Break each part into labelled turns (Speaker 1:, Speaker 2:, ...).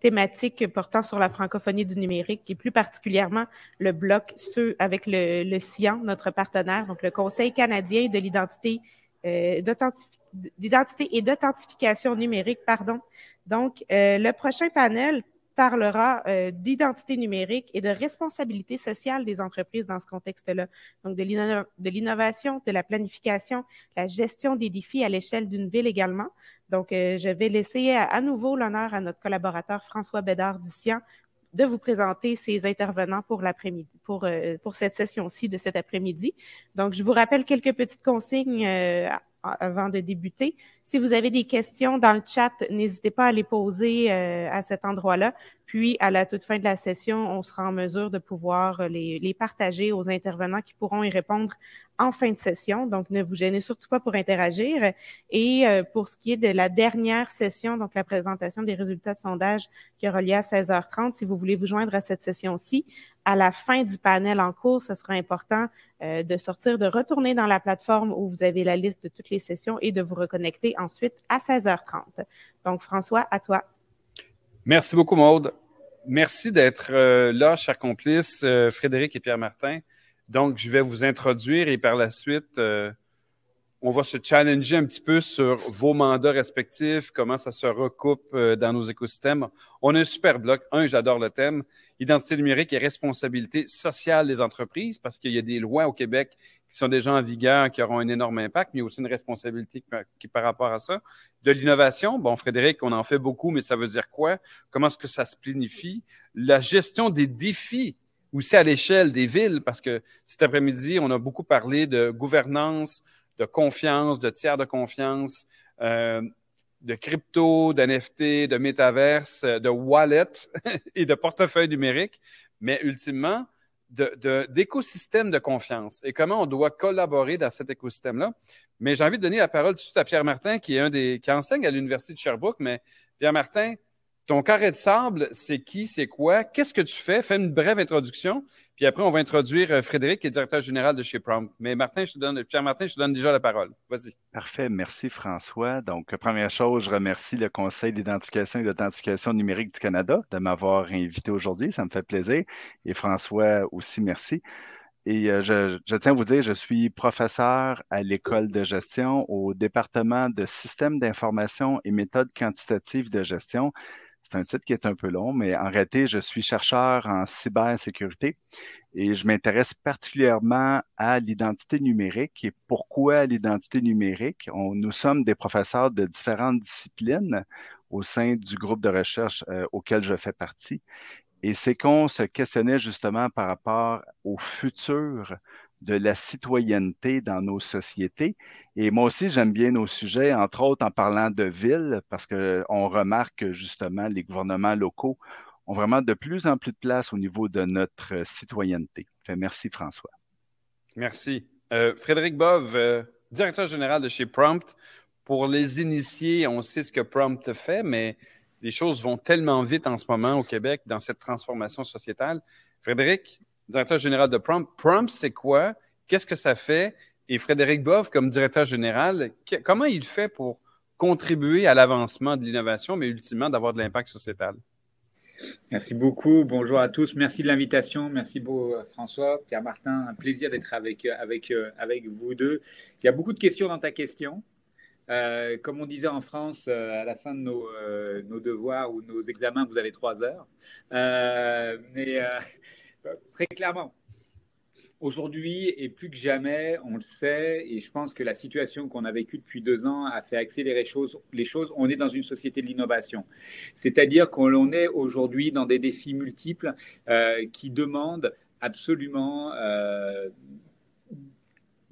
Speaker 1: thématiques portant sur la francophonie du numérique et plus particulièrement le bloc ceux avec le, le notre partenaire, donc le Conseil canadien de l'identité euh, d'identité et d'authentification numérique, pardon. Donc, euh, le prochain panel parlera euh, d'identité numérique et de responsabilité sociale des entreprises dans ce contexte-là. Donc, de l'innovation, de, la planification, la gestion des défis à l'échelle d'une ville également. Donc, euh, je vais laisser euh, à, nouveau l'honneur à notre collaborateur François Bédard du sien de vous présenter ces intervenants pour l'après-midi, pour, pour cette session-ci de cet après-midi. Donc, je vous rappelle quelques petites consignes avant de débuter. Si vous avez des questions dans le chat, n'hésitez pas à les poser euh, à cet endroit-là. Puis, à la toute fin de la session, on sera en mesure de pouvoir euh, les, partager aux intervenants qui pourront y répondre en fin de session. Donc, ne vous gênez surtout pas pour interagir. Et euh, pour ce qui est de la dernière session, donc la présentation des résultats de sondage qui aura lieu à 16h30, si vous voulez vous joindre à cette session-ci, à la fin du panel en cours, ce sera important de sortir, de retourner dans la plateforme où vous avez la liste de toutes les sessions et de vous reconnecter ensuite à 16h30. Donc, François, à toi.
Speaker 2: Merci beaucoup, Maude. Merci d'être euh, là, chers complices, euh, Frédéric et Pierre-Martin. Donc, je vais vous introduire et par la suite, euh, on va se challenger un petit peu sur vos mandats respectifs, comment ça se recoupe euh, dans nos écosystèmes. On a un super bloc. Un, j'adore le thème, identité numérique et responsabilité sociale des entreprises, parce qu'il y a des lois au Québec qui sont déjà en vigueur, qui auront un énorme impact, mais aussi une responsabilité qui, par rapport à ça. De l'innovation, bon, Frédéric, on en fait beaucoup, mais ça veut dire quoi? Comment est-ce que ça se planifie? La gestion des défis aussi à l'échelle des villes, parce que cet après-midi, on a beaucoup parlé de gouvernance, de confiance, de tiers de confiance, euh, de crypto, d'NFT, de métaverse, euh, de wallet et de portefeuille numérique, mais ultimement, d'écosystème de, de confiance et comment on doit collaborer dans cet écosystème-là. Mais j'ai envie de donner la parole tout de suite à Pierre Martin, qui est un des qui enseigne à l'Université de Sherbrooke, mais Pierre Martin, ton carré de sable, c'est qui, c'est quoi? Qu'est-ce que tu fais? Fais une brève introduction, puis après, on va introduire euh, Frédéric, qui est directeur général de chez Prompt. Mais Martin, je te donne, Pierre-Martin, je te donne déjà la parole. Vas-y.
Speaker 3: Parfait. Merci, François. Donc, euh, première chose, je remercie le Conseil d'identification et d'authentification numérique du Canada de m'avoir invité aujourd'hui. Ça me fait plaisir. Et François aussi, merci. Et euh, je, je, tiens à vous dire, je suis professeur à l'école de gestion au département de systèmes d'information et méthodes quantitatives de gestion. C'est un titre qui est un peu long, mais en réalité, je suis chercheur en cybersécurité et je m'intéresse particulièrement à l'identité numérique et pourquoi l'identité numérique. nous sommes des professeurs de différentes disciplines au sein du groupe de recherche euh, auquel je fais partie. Et c'est qu'on se questionnait justement par rapport au futur de la citoyenneté dans nos sociétés. Et moi aussi, j'aime bien nos sujets, entre autres en parlant de villes, parce qu'on remarque justement les gouvernements locaux ont vraiment de plus en plus de place au niveau de notre euh, citoyenneté. merci François.
Speaker 2: Merci. Euh, Frédéric Bove, euh, directeur général de chez Prompt. Pour les initiés, on sait ce que Prompt fait, mais les choses vont tellement vite en ce moment au Québec dans cette transformation sociétale. Frédéric, directeur général de Prompt. Prompt, c'est quoi? Qu'est-ce que ça fait? Et Frédéric Boeuf, comme directeur général, comment il fait pour contribuer à l'avancement de l'innovation, mais ultimement d'avoir de l'impact sociétal?
Speaker 4: Merci beaucoup. Bonjour à tous. Merci de l'invitation. Merci beaucoup, euh, François, Pierre Martin. Un plaisir d'être avec, euh, avec, euh, avec vous deux. Il y a beaucoup de questions dans ta question. comme on disait en France, à la fin de nos, nos, devoirs ou nos examens, vous avez trois heures. mais Très clairement. Aujourd'hui et plus que jamais, on le sait, et je pense que la situation qu'on a vécue depuis deux ans a fait accélérer les choses. On est dans une société de l'innovation, c'est-à-dire qu'on est aujourd'hui dans des défis multiples euh, qui demandent absolument euh,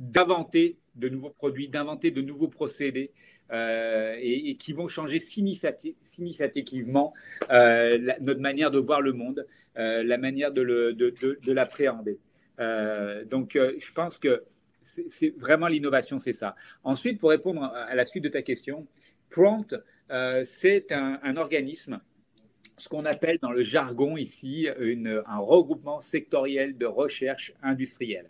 Speaker 4: d'inventer de nouveaux produits, d'inventer de nouveaux procédés. Euh, et, qui vont changer significativement notre manière de voir le monde, euh, la manière de, l'appréhender. Euh, donc, euh, je pense que c'est, vraiment l'innovation, c'est ça. Ensuite, pour répondre à la suite de ta question, Prompt, c'est un, organisme, ce qu'on appelle dans le jargon ici un regroupement sectoriel de recherche industrielle.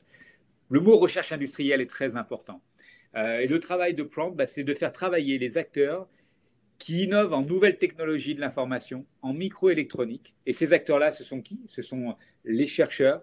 Speaker 4: Le mot recherche industrielle est très important. et le travail de Prompt, bah, c'est de faire travailler les acteurs qui innovent en nouvelles technologies de l'information, en microélectronique. Et ces acteurs-là, ce sont qui Ce sont euh, les chercheurs,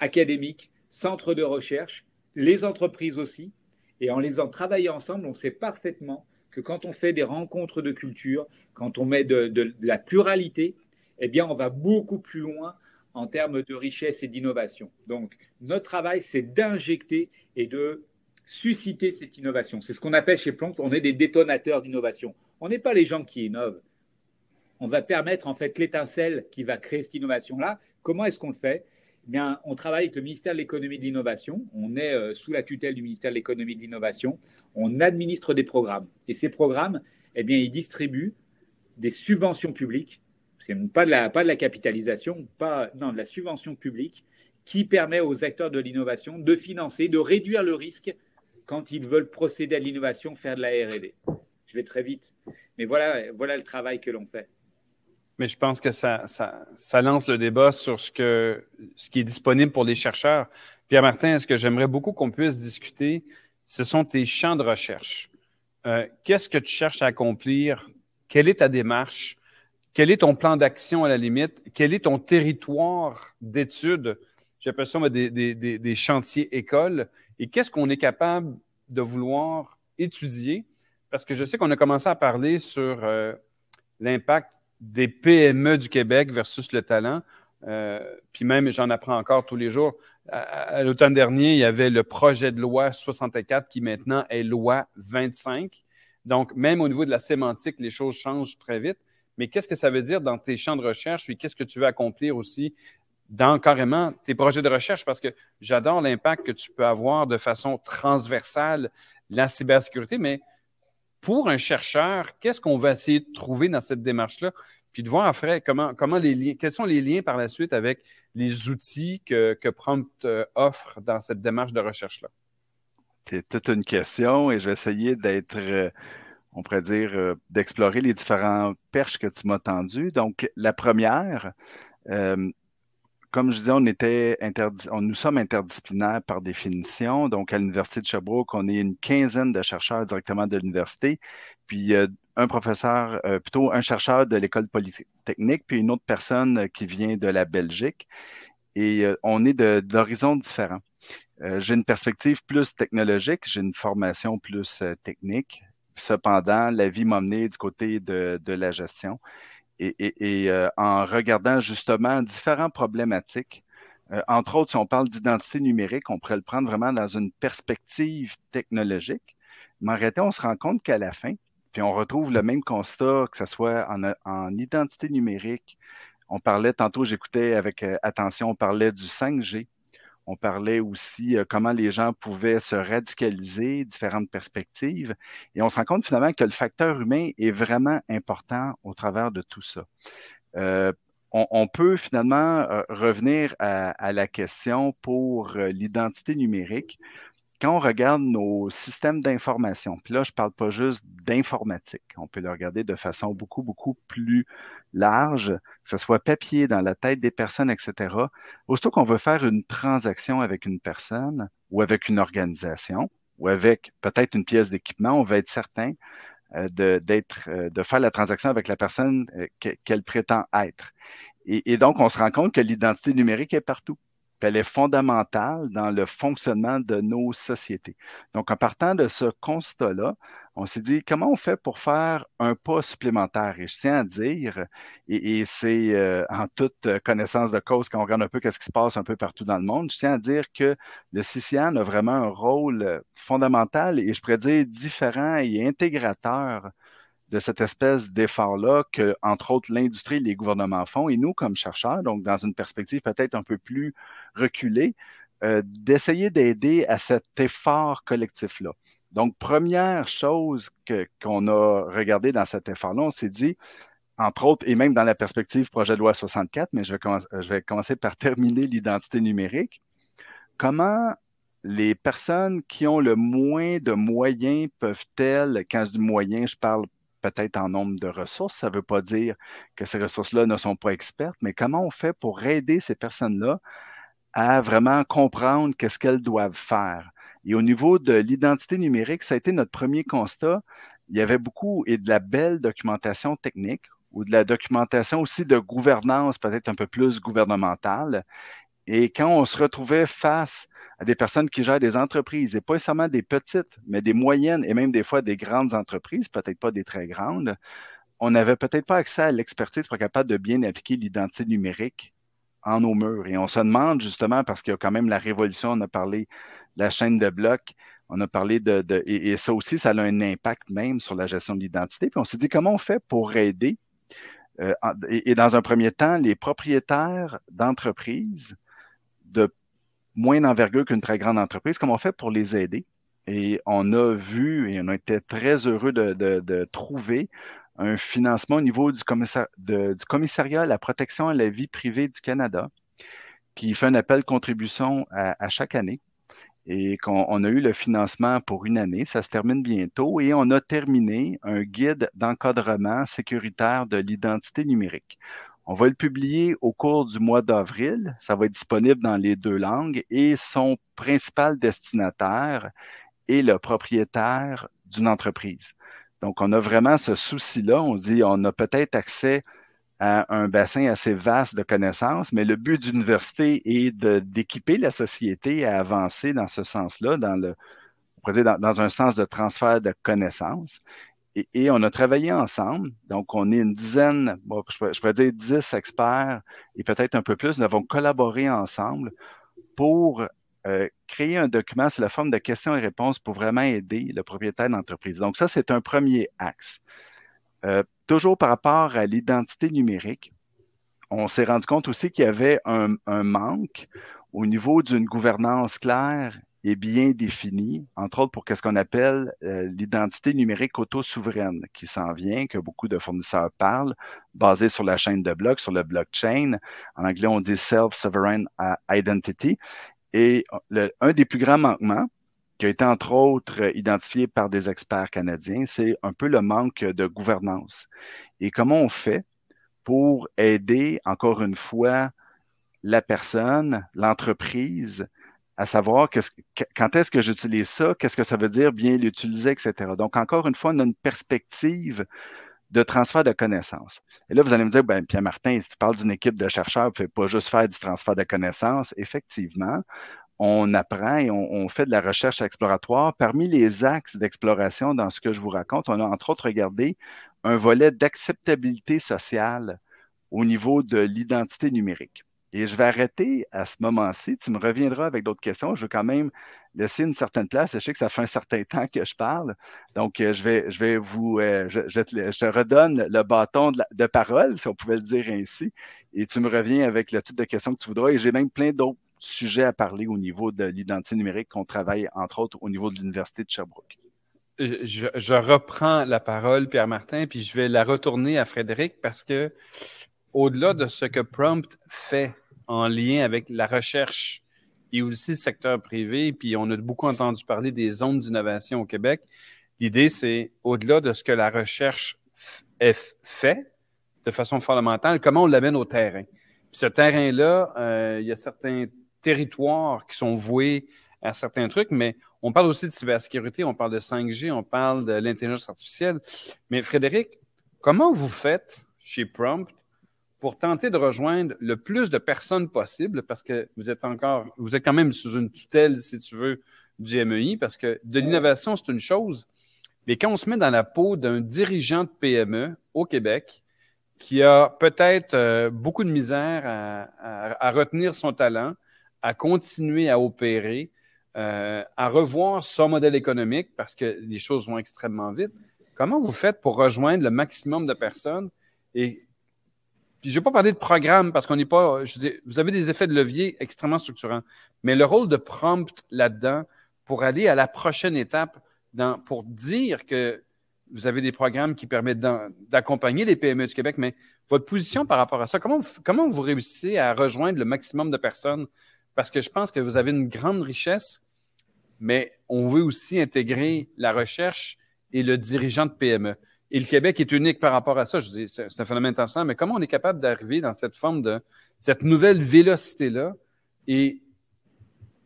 Speaker 4: académiques, centres de recherche, les entreprises aussi. Et en les faisant travailler ensemble, on sait parfaitement que quand on fait des rencontres de culture, quand on met de, la pluralité, eh bien, on va beaucoup plus loin en termes de richesse et d'innovation. Donc, notre travail, c'est d'injecter et de susciter cette innovation. C'est ce qu'on appelle chez Plante, on est des détonateurs d'innovation. On n'est pas les gens qui innovent. On va permettre en fait l'étincelle qui va créer cette innovation-là. Comment est-ce qu'on le fait eh Bien, on travaille avec le ministère de l'économie et de l'innovation. On est euh, sous la tutelle du ministère de l'économie et de l'innovation. On administre des programmes. Et ces programmes, eh bien, ils distribuent des subventions publiques. C'est pas pas de la capitalisation, pas non, de la subvention publique qui permet aux acteurs de l'innovation de financer, de réduire le risque quand ils veulent procéder à l'innovation, faire de la R&D je vais très vite. Mais voilà, le travail que l'on fait.
Speaker 2: Mais je pense que ça, lance le débat sur ce, qui est disponible pour les chercheurs. Pierre Martin, est-ce que j'aimerais beaucoup qu'on puisse discuter? Ce sont tes champs de recherche. Euh, qu'est-ce que tu cherches à accomplir? Quelle est ta démarche? Quel est ton plan d'action à la limite? Quel est ton territoire d'étude J'appelle ça des, des chantiers écoles. Et qu'est-ce qu'on est capable de vouloir étudier parce que je sais qu'on a commencé à parler sur euh, l'impact des PME du Québec versus le talent. Euh, puis même, j'en apprends encore tous les jours. À, l'automne dernier, il y avait le projet de loi 64 qui maintenant est loi 25. Donc, même au niveau de la sémantique, les choses changent très vite. Mais qu'est-ce que ça veut dire dans tes champs de recherche puis qu'est-ce que tu veux accomplir aussi dans carrément tes projets de recherche? Parce que j'adore l'impact que tu peux avoir de façon transversale la cybersécurité, mais pour un chercheur, qu'est-ce qu'on va essayer de trouver dans cette démarche-là? Puis de voir après comment, comment les liens, quels sont les liens par la suite avec les outils que, que Prompt euh, offre dans cette démarche de recherche-là.
Speaker 3: C'est toute une question et je vais essayer d'être, euh, on pourrait dire, euh, d'explorer les différentes perches que tu m'as tendues. Donc, la première, euh, comme je disais, on était on, nous sommes interdisciplinaires par définition. Donc, à l'Université de Sherbrooke, on est une quinzaine de chercheurs directement de l'université, puis euh, un professeur, euh, plutôt un chercheur de l'École polytechnique, puis une autre personne euh, qui vient de la Belgique. Et on est d'horizons différents. j'ai une perspective plus technologique, j'ai une formation plus technique. Cependant, la vie m'a menée du côté de, de la gestion et, euh, en regardant justement différentes problématiques. Euh, entre autres, si on parle d'identité numérique, on pourrait le prendre vraiment dans une perspective technologique. Mais en réalité, on se rend compte qu'à la fin, puis on retrouve le même constat, que ce soit en, identité numérique. On parlait tantôt, j'écoutais avec euh, attention, on parlait du 5G. On parlait aussi euh, comment les gens pouvaient se radicaliser, différentes perspectives. Et on se rend compte finalement que le facteur humain est vraiment important au travers de tout ça. Euh, on, peut finalement euh, revenir à, à, la question pour l'identité numérique quand on regarde nos systèmes d'information, puis là, je ne parle pas juste d'informatique, on peut le regarder de façon beaucoup, beaucoup plus large, que ce soit papier dans la tête des personnes, etc. Aussitôt qu'on veut faire une transaction avec une personne ou avec une organisation ou avec peut-être une pièce d'équipement, on va être certain euh, de, d'être, euh, de faire la transaction avec la personne euh, qu'elle prétend être. et donc, on se rend compte que l'identité numérique est partout elle est fondamentale dans le fonctionnement de nos sociétés. Donc, en partant de ce constat-là, on s'est dit comment on fait pour faire un pas supplémentaire. Et je tiens à dire, et, c'est euh, en toute connaissance de cause quand on regarde un peu ce qui se passe un peu partout dans le monde, je tiens à dire que le CCN a vraiment un rôle fondamental et je pourrais dire différent et intégrateur de cette espèce d'effort-là que, entre autres, l'industrie les gouvernements font, et nous, comme chercheurs, donc dans une perspective peut-être un peu plus reculée, euh, d'essayer d'aider à cet effort collectif-là. Donc, première chose qu'on a regardée dans cet effort-là, on s'est dit, entre autres, et même dans la perspective projet de loi 64, mais je vais, je vais commencer par terminer l'identité numérique, comment les personnes qui ont le moins de moyens peuvent-elles, quand je dis moyens, je parle peut-être en nombre de ressources. Ça ne veut pas dire que ces ressources-là ne sont pas expertes, mais comment on fait pour aider ces personnes-là à vraiment comprendre qu'est-ce qu'elles doivent faire? Et au niveau de l'identité numérique, ça a été notre premier constat. Il y avait beaucoup et de la belle documentation technique ou de la documentation aussi de gouvernance, peut-être un peu plus gouvernementale. Et quand on se retrouvait face à des personnes qui gèrent des entreprises, et pas seulement des petites, mais des moyennes et même des fois des grandes entreprises, peut-être pas des très grandes, on n'avait peut-être pas accès à l'expertise pour être capable de bien appliquer l'identité numérique en nos murs. Et on se demande justement, parce qu'il y a quand même la révolution, on a parlé de la chaîne de blocs, on a parlé de, et, ça aussi, ça a un impact même sur la gestion de l'identité. Puis on s'est dit, comment on fait pour aider, euh, et, dans un premier temps, les propriétaires d'entreprises de moins d'envergure qu'une très grande entreprise, comment on fait pour les aider? Et on a vu et on a été très heureux de, trouver un financement au niveau du, commissariat à la protection à la vie privée du Canada, qui fait un appel de contribution à, à chaque année. Et qu'on a eu le financement pour une année, ça se termine bientôt, et on a terminé un guide d'encadrement sécuritaire de l'identité numérique. On va le publier au cours du mois d'avril. Ça va être disponible dans les deux langues et son principal destinataire est le propriétaire d'une entreprise. Donc, on a vraiment ce souci-là. On dit, on a peut-être accès à un bassin assez vaste de connaissances, mais le but d'université est d'équiper la société à avancer dans ce sens-là, dans le, dans un sens de transfert de connaissances. Et, on a travaillé ensemble. Donc, on est une dizaine, je, je, pourrais dire dix experts et peut-être un peu plus. Nous avons collaboré ensemble pour euh, créer un document sous la forme de questions et réponses pour vraiment aider le propriétaire d'entreprise. Donc, ça, c'est un premier axe. Euh, toujours par rapport à l'identité numérique, on s'est rendu compte aussi qu'il y avait un, un manque au niveau d'une gouvernance claire est bien définie, entre autres pour ce qu'on appelle euh, l'identité numérique auto-souveraine qui s'en vient, que beaucoup de fournisseurs parlent, basée sur la chaîne de blocs, sur le blockchain. En anglais, on dit Self-Sovereign euh, Identity. Et euh, un des plus grands manquements, qui a été entre autres identifié par des experts canadiens, c'est un peu le manque de gouvernance. Et comment on fait pour aider, encore une fois, la personne, l'entreprise à savoir quand est-ce que j'utilise ça, qu'est-ce que ça veut dire, bien l'utiliser, etc. Donc, encore une fois, on a une perspective de transfert de connaissances. Et là, vous allez me dire, ben, Pierre-Martin, tu parles d'une équipe de chercheurs, ne pas juste faire du transfert de connaissances. Effectivement, on apprend et on, fait de la recherche exploratoire. Parmi les axes d'exploration dans ce que je vous raconte, on a entre autres regardé un volet d'acceptabilité sociale au niveau de l'identité numérique. Et je vais arrêter à ce moment-ci. Tu me reviendras avec d'autres questions. Je veux quand même laisser une certaine place. Je sais que ça fait un certain temps que je parle. Donc, euh, je vais, vous, euh, je, te, redonne le bâton de, parole, si on pouvait le dire ainsi. Et tu me reviens avec le type de questions que tu voudras. Et j'ai même plein d'autres sujets à parler au niveau de l'identité numérique qu'on travaille, entre autres, au niveau de l'Université de Sherbrooke.
Speaker 2: Euh, je, je, reprends la parole, Pierre-Martin, puis je vais la retourner à Frédéric parce que au-delà de ce que Prompt fait en lien avec la recherche et aussi le secteur privé. Puis on a beaucoup entendu parler des zones d'innovation au Québec. L'idée, c'est au-delà de ce que la recherche est fait de façon fondamentale, comment on l'amène au terrain. Puis ce terrain-là, euh, il y a certains territoires qui sont voués à certains trucs, mais on parle aussi de cybersécurité, on parle de 5G, on parle de l'intelligence artificielle. Mais Frédéric, comment vous faites chez Prompt pour tenter de rejoindre le plus de personnes possible, parce que vous êtes encore, vous êtes quand même sous une tutelle, si tu veux, du MEI, parce que de l'innovation, c'est une chose, mais quand on se met dans la peau d'un dirigeant de PME au Québec, qui a peut-être euh, beaucoup de misère à, retenir son talent, à continuer à opérer, euh, à revoir son modèle économique parce que les choses vont extrêmement vite. Comment vous faites pour rejoindre le maximum de personnes et ne vais pas parler de programme parce qu'on n'est pas. vous avez des effets de levier extrêmement structurants. Mais le rôle de prompt là-dedans pour aller à la prochaine étape, dans, pour dire que vous avez des programmes qui permettent d'accompagner les PME du Québec, mais votre position par rapport à ça, comment vous réussissez à rejoindre le maximum de personnes? Parce que je pense que vous avez une grande richesse, mais on veut aussi intégrer la recherche et le dirigeant de PME. Et le Québec est unique par rapport à ça. Je dis, c'est un phénomène intéressant, mais comment on est capable d'arriver dans cette forme de, cette nouvelle vélocité-là et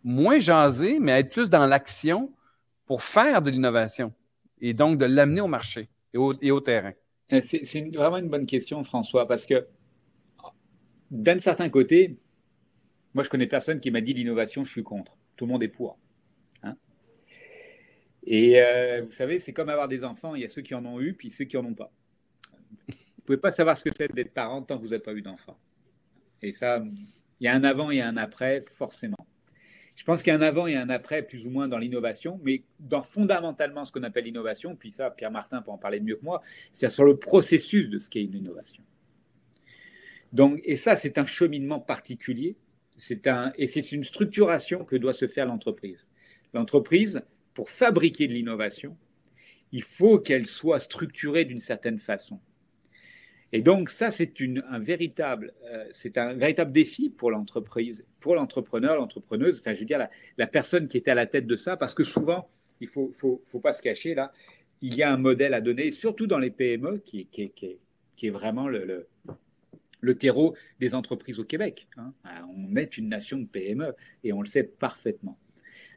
Speaker 2: moins jaser, mais être plus dans l'action pour faire de l'innovation et donc de l'amener au marché et au, et au terrain?
Speaker 4: Euh, c'est vraiment une bonne question, François, parce que d'un certain côté, moi je connais personne qui m'a dit l'innovation, je suis contre. Tout le monde est pour. Et euh, vous savez, c'est comme avoir des enfants, il y a ceux qui en ont eu, puis ceux qui en ont pas. Vous pouvez pas savoir ce que c'est d'être parent tant que vous n'avez pas eu d'enfant. Et ça, il y a un avant et un après, forcément. Je pense qu'il y a un avant et un après, plus ou moins dans l'innovation, mais dans fondamentalement ce qu'on appelle l'innovation, puis ça, Pierre Martin peut en parler mieux que moi, c'est sur le processus de ce qu'est une innovation. Donc, et ça, c'est un cheminement particulier, c'est un, et c'est une structuration que doit se faire l'entreprise. L'entreprise, pour fabriquer de l'innovation, il faut qu'elle soit structurée d'une certaine façon. Et donc ça, c'est un véritable, euh, c'est un véritable défi pour l'entreprise, pour l'entrepreneur, l'entrepreneuse. Enfin, je veux dire la, personne qui est à la tête de ça, parce que souvent, il faut, faut, faut pas se cacher là, il y a un modèle à donner, surtout dans les PME, qui, qui, est, vraiment le, le, terreau des entreprises au Québec. Hein. Euh, on est une nation de PME et on le sait parfaitement.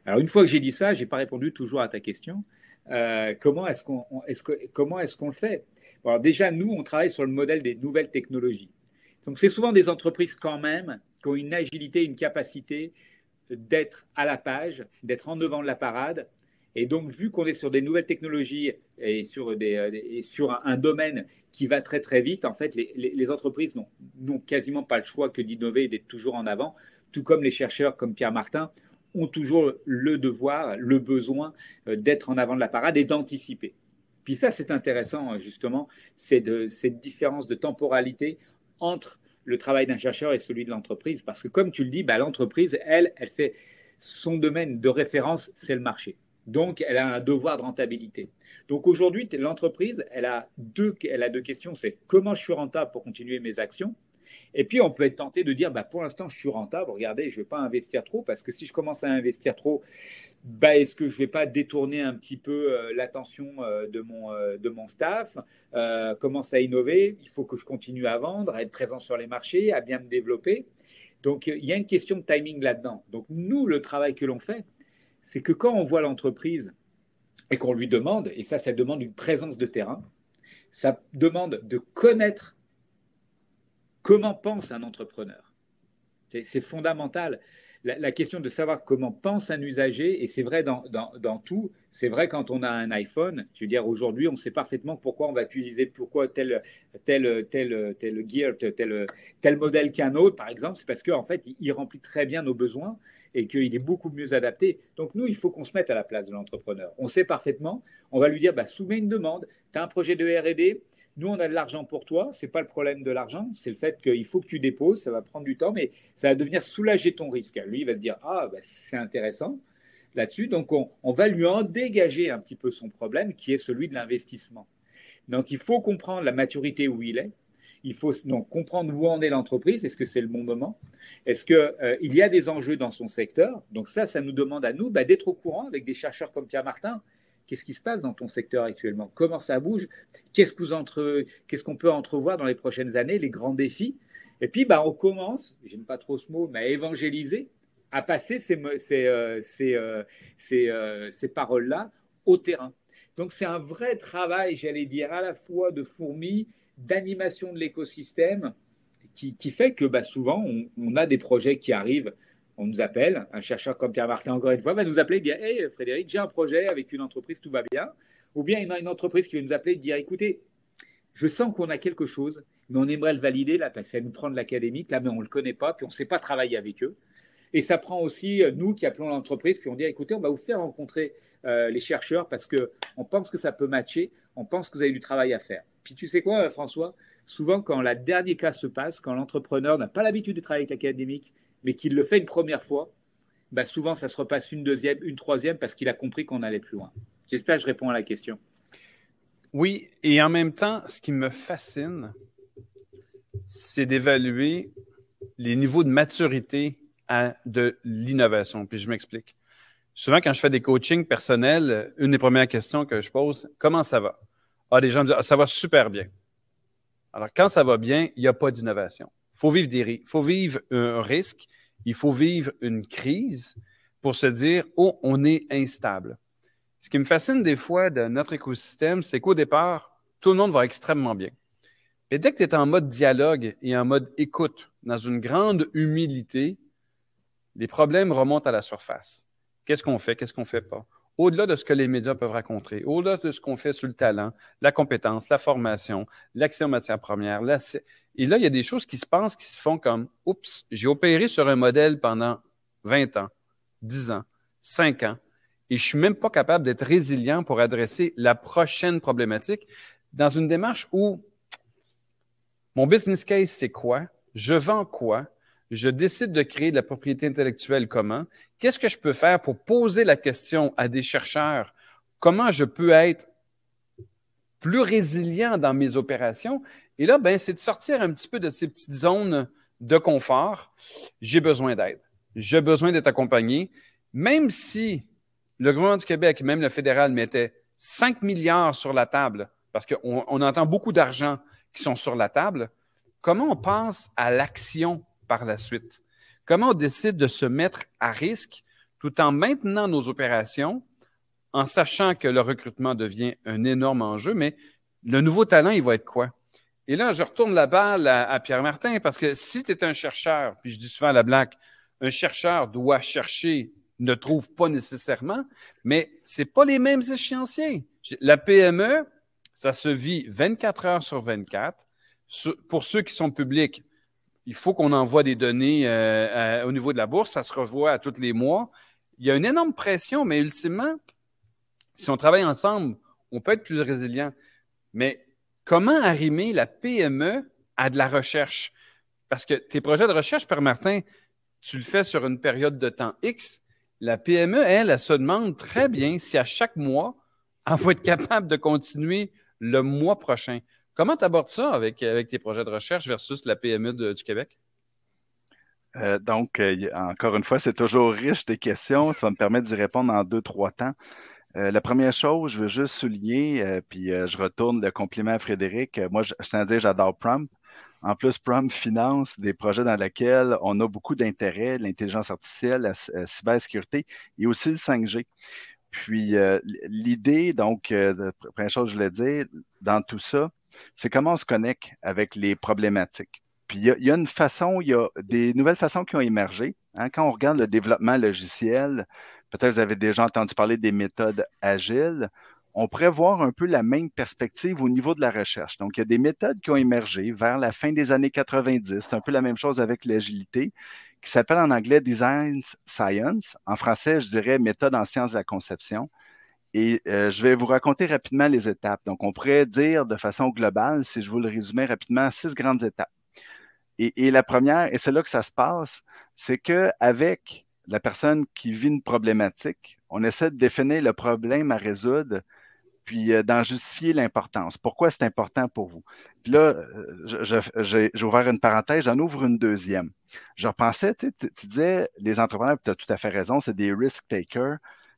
Speaker 4: Alors une fois que j'ai dit ça, n'ai pas répondu toujours à ta question. Euh, comment est-ce qu'on est est le fait alors Déjà, nous, on travaille sur le modèle des nouvelles technologies. Donc, c'est souvent des entreprises quand même qui ont une agilité, une capacité d'être à la page, d'être en devant de la parade. Et donc, vu qu'on est sur des nouvelles technologies et sur, des, euh, et sur un, domaine qui va très très vite, en fait, les, les entreprises n'ont quasiment pas le choix que d'innover et d'être toujours en avant, tout comme les chercheurs comme Pierre Martin ont toujours le devoir, le besoin euh, d'être en avant de la parade et d'anticiper. Puis ça, c'est intéressant, hein, justement, c'est de, cette différence de temporalité entre le travail d'un chercheur et celui de l'entreprise. Parce que, comme tu le dis, bah, l'entreprise, elle, elle fait son domaine de référence, c'est le marché. Donc, elle a un devoir de rentabilité. Donc, aujourd'hui, l'entreprise, elle, elle a deux questions. C'est comment je suis rentable pour continuer mes actions et puis, on peut être tenté de dire, bah, pour l'instant, je suis rentable, regardez, je ne vais pas investir trop, parce que si je commence à investir trop, bah, est-ce que je ne vais pas détourner un petit peu euh, l'attention euh, de, mon, euh, de mon staff Commence à innover, il faut que je continue à vendre, à être présent sur les marchés, à bien me développer. Donc, il y a une question de timing là-dedans. Donc, nous, le travail que l'on fait, c'est que quand on voit l'entreprise et qu'on lui demande, et ça, ça demande une présence de terrain, ça demande de connaître Comment pense un entrepreneur C'est fondamental. La, question de savoir comment pense un usager, et c'est vrai dans, tout, c'est vrai quand on a un iPhone, tu veux dire aujourd'hui on sait parfaitement pourquoi on va utiliser, pourquoi tel, tel, tel, tel tel, modèle qu'un autre par exemple, c'est parce qu'en fait il, remplit très bien nos besoins et qu'il est beaucoup mieux adapté. Donc nous, il faut qu'on se mette à la place de l'entrepreneur. On sait parfaitement, on va lui dire, bah, soumets une demande, tu as un projet de RD, nous, on a de l'argent pour toi. ce n'est pas le problème de l'argent, c'est le fait qu'il faut que tu déposes. Ça va prendre du temps, mais ça va devenir soulager ton risque. Lui, il va se dire ah, bah, c'est intéressant là-dessus. Donc, on, va lui en dégager un petit peu son problème, qui est celui de l'investissement. Donc, il faut comprendre la maturité où il est. Il faut donc comprendre où en est l'entreprise. Est-ce que c'est le bon moment Est-ce qu'il euh, y a des enjeux dans son secteur Donc ça, ça nous demande à nous bah, d'être au courant avec des chercheurs comme Pierre Martin qu'est-ce qui se passe dans ton secteur actuellement Comment ça bouge Qu'est-ce qu'on entre... peut entrevoir dans les prochaines années, les grands défis Et puis, bah, on commence, j'aime pas trop ce mot, mais à évangéliser, à passer ces, euh, euh, euh, ces, paroles-là au terrain. Donc, c'est un vrai travail, j'allais dire, à la fois de fourmi, d'animation de l'écosystème, qui, fait que bah, souvent, on a des projets qui arrivent on nous appelle, un chercheur comme Pierre Martin, encore une fois, va nous appeler et dire Hey Frédéric, j'ai un projet avec une entreprise, tout va bien. Ou bien il y a une entreprise qui va nous appeler et dire Écoutez, je sens qu'on a quelque chose, mais on aimerait le valider là, parce qu'elle nous prend de l'académique, là, mais on ne le connaît pas, puis on ne sait pas travailler avec eux. Et ça prend aussi, euh, nous qui appelons l'entreprise, puis on dit Écoutez, on va vous faire rencontrer euh, les chercheurs parce qu'on pense que ça peut matcher, on pense que vous avez du travail à faire. Puis tu sais quoi, euh, François Souvent, quand la dernière case se passe, quand l'entrepreneur n'a pas l'habitude de travailler avec l'académique mais qu'il le fait une première fois, bah, souvent ça se repasse une deuxième, une troisième, parce qu'il a compris qu'on allait plus loin. J'espère que je réponds à la question. Oui, et en même temps, ce qui me
Speaker 2: fascine, c'est d'évaluer les niveaux de maturité de l'innovation. Puis je m'explique. Souvent, quand je fais des coachings personnels, une des premières questions que je pose, comment ça va? Ah, les gens me disent, ah, ça va super bien. Alors, quand ça va bien, il n'y a pas d'innovation faut vivre des faut vivre un risque, il faut vivre une crise pour se dire oh, on est instable. Ce qui me fascine des fois de notre écosystème, c'est qu'au départ, tout le monde va extrêmement bien. Et dès que tu es en mode dialogue et en mode écoute, dans une grande humilité, les problèmes remontent à la surface. Qu'est-ce qu'on fait, qu'est-ce qu'on fait pas? Au-delà de ce que les médias peuvent raconter, au-delà de ce qu'on fait sur le talent, la compétence, la formation, l'accès aux matières premières, la, et là, il y a des choses qui se passent, qui se font comme, oups, j'ai opéré sur un modèle pendant 20 ans, 10 ans, 5 ans, et je suis même pas capable d'être résilient pour adresser la prochaine problématique dans une démarche où mon business case, c'est quoi? Je vends quoi? Je décide de créer de la propriété intellectuelle comment? Qu'est-ce que je peux faire pour poser la question à des chercheurs? Comment je peux être plus résilient dans mes opérations et là, ben, c'est de sortir un petit peu de ces petites zones de confort. J'ai besoin d'aide. J'ai besoin d'être accompagné. Même si le gouvernement du Québec, même le fédéral, mettait 5 milliards sur la table, parce qu'on entend beaucoup d'argent qui sont sur la table, comment on pense à l'action par la suite? Comment on décide de se mettre à risque tout en maintenant nos opérations, en sachant que le recrutement devient un énorme enjeu, mais le nouveau talent, il va être quoi? Et là, je retourne la balle à, Pierre Martin parce que si tu es un chercheur, puis je dis souvent à la blague, un chercheur doit chercher, ne trouve pas nécessairement, mais c'est pas les mêmes échéanciers. La PME, ça se vit 24 heures sur 24. Pour ceux qui sont publics, il faut qu'on envoie des données euh, au niveau de la bourse. Ça se revoit à tous les mois. Il y a une énorme pression, mais ultimement, si on travaille ensemble, on peut être plus résilient. Mais Comment arrimer la PME à de la recherche? Parce que tes projets de recherche, Père Martin, tu le fais sur une période de temps X. La PME, elle, elle se demande très bien si à chaque mois, elle va être capable de continuer le mois prochain. Comment tu abordes ça avec, tes projets de recherche versus la PME du Québec?
Speaker 3: Euh, donc, euh, encore une fois, c'est toujours riche des questions. Ça va me permettre d'y répondre en deux, trois temps. Euh, la première chose, je veux juste souligner, euh, puis euh, je retourne le compliment à Frédéric. moi, je tiens à dire, j'adore PROM. En plus, PROM finance des projets dans lesquels on a beaucoup d'intérêt, l'intelligence artificielle, la, cybersécurité et aussi le 5G. Puis l'idée, donc, la première chose que je voulais dire dans tout ça, c'est comment on se connecte avec les problématiques. Puis il y, a une façon, il y a des nouvelles façons qui ont émergé. Hein. quand on regarde le développement logiciel, Peut-être vous avez déjà entendu parler des méthodes agiles. On pourrait voir un peu la même perspective au niveau de la recherche. Donc, il y a des méthodes qui ont émergé vers la fin des années 90. C'est un peu la même chose avec l'agilité, qui s'appelle en anglais Design Science. En français, je dirais méthode en sciences de la conception. Et euh, je vais vous raconter rapidement les étapes. Donc, on pourrait dire de façon globale, si je vous le résumais rapidement, six grandes étapes. Et, et la première, et c'est là que ça se passe, c'est que avec la personne qui vit une problématique, on essaie de définir le problème à résoudre, puis euh, d'en justifier l'importance. Pourquoi c'est important pour vous? Puis là, euh, j'ai ouvert une parenthèse, j'en ouvre une deuxième. Je repensais, tu, tu disais, les entrepreneurs, tu as tout à fait raison, c'est des risk takers,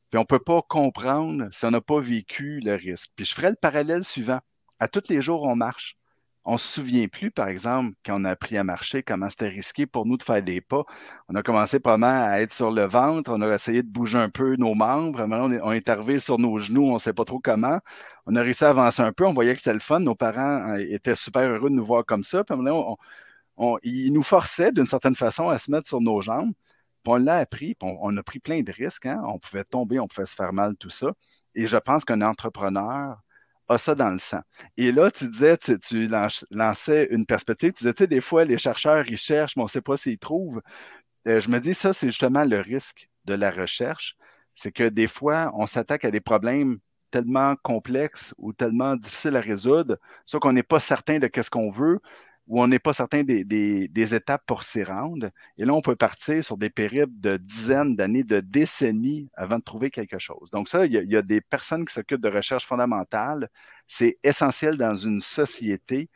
Speaker 3: puis on ne peut pas comprendre si on n'a pas vécu le risque. Puis je ferai le parallèle suivant. À tous les jours, on marche on se souvient plus, par exemple, quand on a appris à marcher, comment c'était risqué pour nous de faire des pas. On a commencé pas à être sur le ventre, on a essayé de bouger un peu nos membres, Maintenant, on est, arrivé sur nos genoux, on ne sait pas trop comment. On a réussi à avancer un peu, on voyait que c'était le fun, nos parents hein, étaient super heureux de nous voir comme ça. Puis on, ils nous forçaient d'une certaine façon à se mettre sur nos jambes. on l'a appris, on, a pris plein de risques. Hein. On pouvait tomber, on pouvait se faire mal, tout ça. Et je pense qu'un entrepreneur, a ça dans le sang. Et là, tu disais, tu, tu lançais une perspective, tu disais, tu sais, des fois, les chercheurs, ils cherchent, mais on ne sait pas s'ils trouvent. Euh, je me dis, ça, c'est justement le risque de la recherche, c'est que des fois, on s'attaque à des problèmes tellement complexes ou tellement difficiles à résoudre, soit qu'on n'est pas certain de qu'est-ce qu'on veut, où on n'est pas certain des, des, étapes pour s'y rendre. Et là, on peut partir sur des périodes de dizaines d'années, de décennies avant de trouver quelque chose. Donc ça, il y a, des personnes qui s'occupent de recherche fondamentale. C'est essentiel dans une société.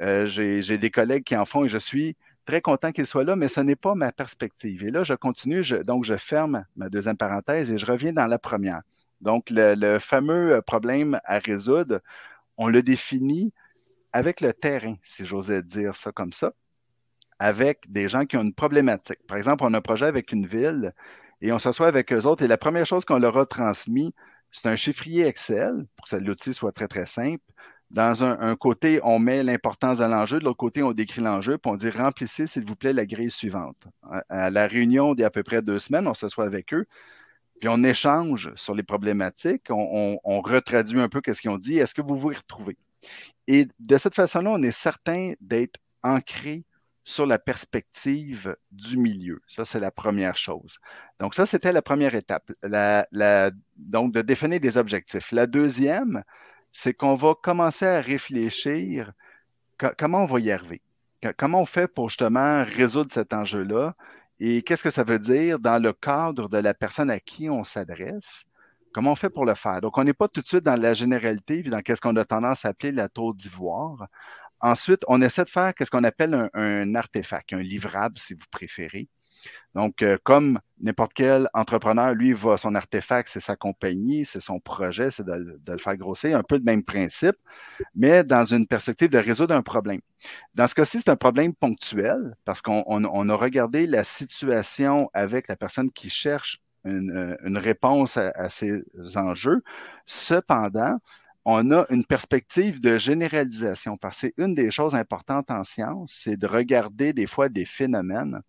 Speaker 3: Euh, j'ai des collègues qui en font et je suis très content qu'ils soient là, mais ce n'est pas ma perspective. Et là, je continue, donc je ferme ma deuxième parenthèse et je reviens dans la première. Donc, le fameux euh, problème à résoudre, on le définit, avec le terrain, si j'osais dire ça comme ça, avec des gens qui ont une problématique. Par exemple, on a un projet avec une ville et on s'assoit avec eux autres et la première chose qu'on leur a transmis, c'est un chiffrier Excel pour que l'outil soit très, très simple. Dans un, côté, on met l'importance de l'enjeu, de l'autre côté, on décrit l'enjeu, puis on dit remplissez, s'il vous plaît, la grille suivante. À, la réunion d'il y a à peu près deux semaines, on s'assoit avec eux, puis on échange sur les problématiques, on, on retraduit un peu ce qu'ils ont dit. Est-ce que vous vous y retrouvez? Et de cette façon-là, on est certain d'être ancré sur la perspective du milieu. Ça, c'est la première chose. Donc, ça, c'était la première étape. donc, de définir des objectifs. La deuxième, c'est qu'on va commencer à réfléchir comment on va y arriver. comment on fait pour justement résoudre cet enjeu-là et qu'est-ce que ça veut dire dans le cadre de la personne à qui on s'adresse Comment on fait pour le faire? Donc, on n'est pas tout de suite dans la généralité, puis dans qu'est-ce qu'on a tendance à appeler la tour d'ivoire. Ensuite, on essaie de faire qu'est-ce qu'on appelle un, artefact, un livrable, si vous préférez. Donc, euh, comme n'importe quel entrepreneur, lui, va, son artefact, c'est sa compagnie, c'est son projet, c'est de, le faire grossir, un peu le même principe, mais dans une perspective de résoudre un problème. Dans ce cas-ci, c'est un problème ponctuel parce qu'on a regardé la situation avec la personne qui cherche euh, une, réponse à, ces enjeux. Cependant, on a une perspective de généralisation parce que c'est une des choses importantes en science, c'est de regarder des fois des phénomènes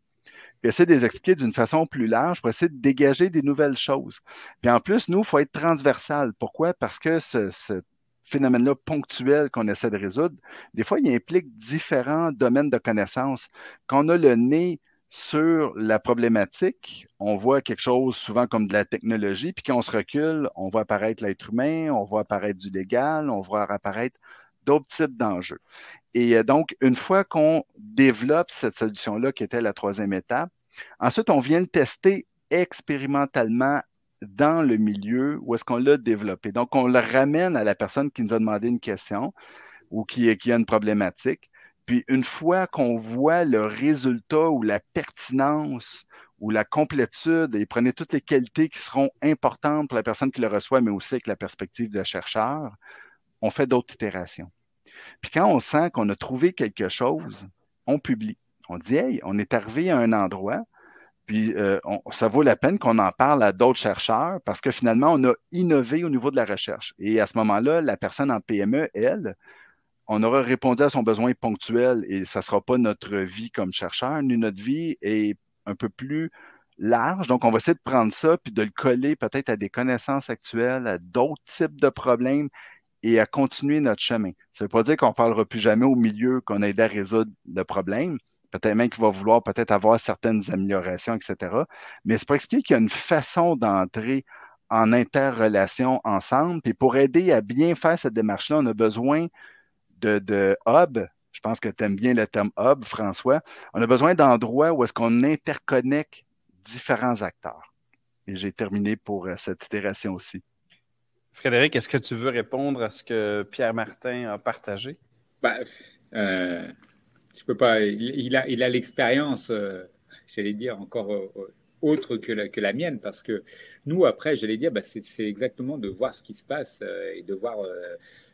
Speaker 3: puis essayer de les expliquer d'une façon plus large pour essayer de dégager des nouvelles choses. Puis en plus, nous, il faut être transversal. Pourquoi? Parce que ce, ce phénomène-là ponctuel qu'on essaie de résoudre, des fois, il implique différents domaines de connaissances. Quand on a le nez sur la problématique, on voit quelque chose souvent comme de la technologie, puis quand on se recule, on voit apparaître l'être humain, on voit apparaître du légal, on voit apparaître d'autres types d'enjeux. Et euh, donc, une fois qu'on développe cette solution-là, qui était la troisième étape, ensuite, on vient le tester expérimentalement dans le milieu où est-ce qu'on l'a développé. Donc, on le ramène à la personne qui nous a demandé une question ou qui, qui a une problématique. Puis une fois qu'on voit le résultat ou la pertinence ou la complétude, et prenez toutes les qualités qui seront importantes pour la personne qui le reçoit, mais aussi avec la perspective du chercheur, on fait d'autres itérations. Puis quand on sent qu'on a trouvé quelque chose, on publie. On dit, hey, on est arrivé à un endroit, puis euh, ça vaut la peine qu'on en parle à d'autres chercheurs parce que finalement, on a innové au niveau de la recherche. Et à ce moment-là, la personne en PME, elle, on aura répondu à son besoin ponctuel et ça ne sera pas notre vie comme chercheur. Nous, notre vie est un peu plus large. Donc, on va essayer de prendre ça puis de le coller peut-être à des connaissances actuelles, à d'autres types de problèmes et à continuer notre chemin. Ça ne veut pas dire qu'on ne parlera plus jamais au milieu, qu'on aide à résoudre le problème. Peut-être même qu'il va vouloir peut-être avoir certaines améliorations, etc. Mais c'est pour expliquer qu'il y a une façon d'entrer en interrelation ensemble. Puis pour aider à bien faire cette démarche-là, on a besoin de, hub, je pense que tu aimes bien le terme hub, François, on a besoin d'endroits où est-ce qu'on interconnecte différents acteurs. Et j'ai terminé pour euh, cette itération aussi.
Speaker 2: Frédéric, est-ce que tu veux répondre à ce que Pierre Martin a partagé? Ben,
Speaker 4: euh, je peux pas. Il, a, il a l'expérience, euh, j'allais dire, encore autre que la, mienne, parce que nous, après, j'allais dire, ben, c'est exactement de voir ce qui se passe et de voir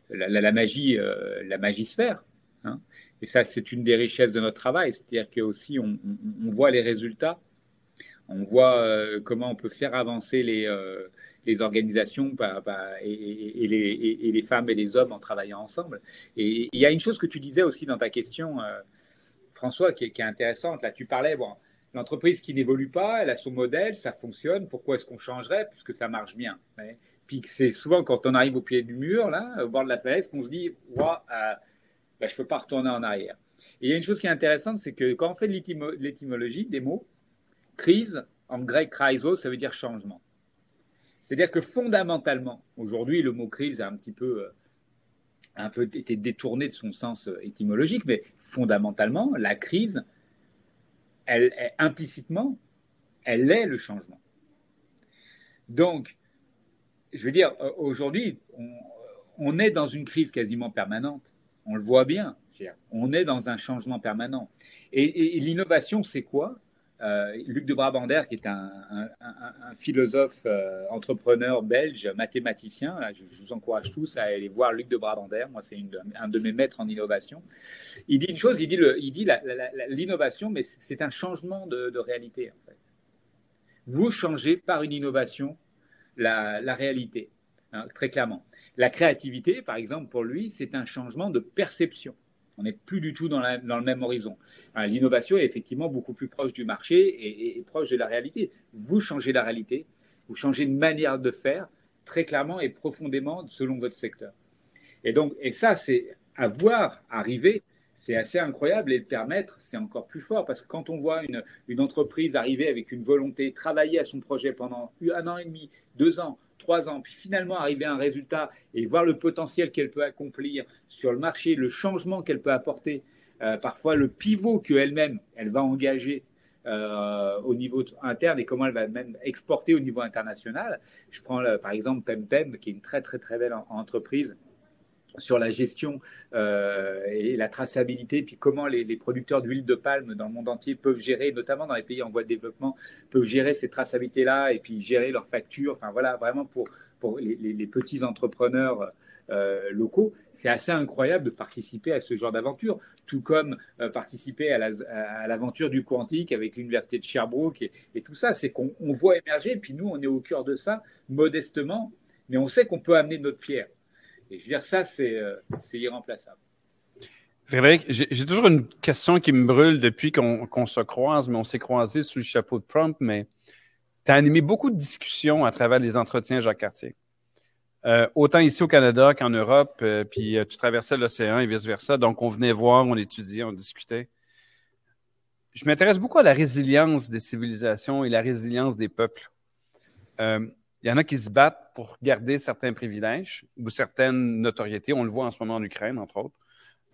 Speaker 4: la, magie, euh, la magie sphère hein. Et ça, c'est une des richesses de notre travail. C'est-à-dire que aussi, on, voit les résultats, on voit euh, comment on peut faire avancer les, euh, organisations et, les, femmes et les hommes en travaillant ensemble. Et il y a une chose que tu disais aussi dans ta question, François, qui est, qui est, intéressante. Là, tu parlais, bon, l'entreprise qui n'évolue pas, elle a son modèle, ça fonctionne. Pourquoi est-ce qu'on changerait puisque ça marche bien puis c'est souvent quand on arrive au pied du mur, là, au bord de la falaise, qu'on se dit euh, ben, je ne peux pas retourner en arrière. Et il y a une chose qui est intéressante, c'est que quand on fait de l'étymologie des mots, crise, en grec chryso, ça veut dire changement. C'est-à-dire que fondamentalement, aujourd'hui, le mot crise a un petit peu, euh, un peu été détourné de son sens euh, étymologique, mais fondamentalement, la crise, elle est implicitement, elle est le changement. Donc, je veux dire, euh, aujourd'hui, on, est dans une crise quasiment permanente. On le voit bien. on est dans un changement permanent. Et, l'innovation, c'est quoi euh, Luc de Brabander, qui est un, philosophe, euh, entrepreneur belge, mathématicien, je, vous encourage tous à aller voir Luc de Brabander. Moi, c'est un de mes maîtres en innovation. Il dit une chose, il dit l'innovation, mais c'est un changement de, réalité. Vous changez par une innovation la, réalité, hein, très clairement. La créativité, par exemple, pour lui, c'est un changement de perception. On n'est plus du tout dans, le même horizon. Hein, l'innovation est effectivement beaucoup plus proche du marché et, proche de la réalité. Vous changez la réalité, vous changez une manière de faire très clairement et profondément selon votre secteur. Et donc, et ça, c'est avoir, voir arriver, c'est assez incroyable et le permettre, c'est encore plus fort parce que quand on voit une entreprise arriver avec une volonté, travailler à son projet pendant un an et demi, deux ans, trois ans, puis finalement arriver à un résultat et voir le potentiel qu'elle peut accomplir sur le marché, le changement qu'elle peut apporter, euh, parfois le pivot qu'elle-même, elle va engager euh, au niveau interne et comment elle va même exporter au niveau international. Je prends euh, par exemple Pempem, qui est une très très très belle entreprise sur la gestion euh, et la traçabilité, puis comment les, producteurs d'huile de palme dans le monde entier peuvent gérer, notamment dans les pays en voie de développement, peuvent gérer ces traçabilités-là et puis gérer leurs factures. Enfin voilà, vraiment pour, les, petits entrepreneurs euh, locaux, c'est assez incroyable de participer à ce genre d'aventure, tout comme euh, participer à l'aventure du quantique avec l'université de Sherbrooke et, et tout ça. C'est qu'on voit émerger, puis nous, on est au cœur de ça, modestement, mais on sait qu'on peut amener notre pierre. Et je veux dire, ça, c'est euh, irremplaçable. Frédéric,
Speaker 2: j'ai toujours une question qui me brûle depuis qu'on se croise, mais on s'est croisés sous le chapeau de Trump, mais tu as animé beaucoup de discussions à travers les entretiens Jacques Cartier. Euh, autant ici au Canada qu'en Europe, euh, puis tu traversais l'océan et vice-versa, donc on venait voir, on étudiait, on discutait. Je m'intéresse beaucoup à la résilience des civilisations et la résilience des peuples. Euh, il y en a qui se battent pour garder certains privilèges ou certaines notoriétés. On le voit en ce moment en Ukraine, entre autres.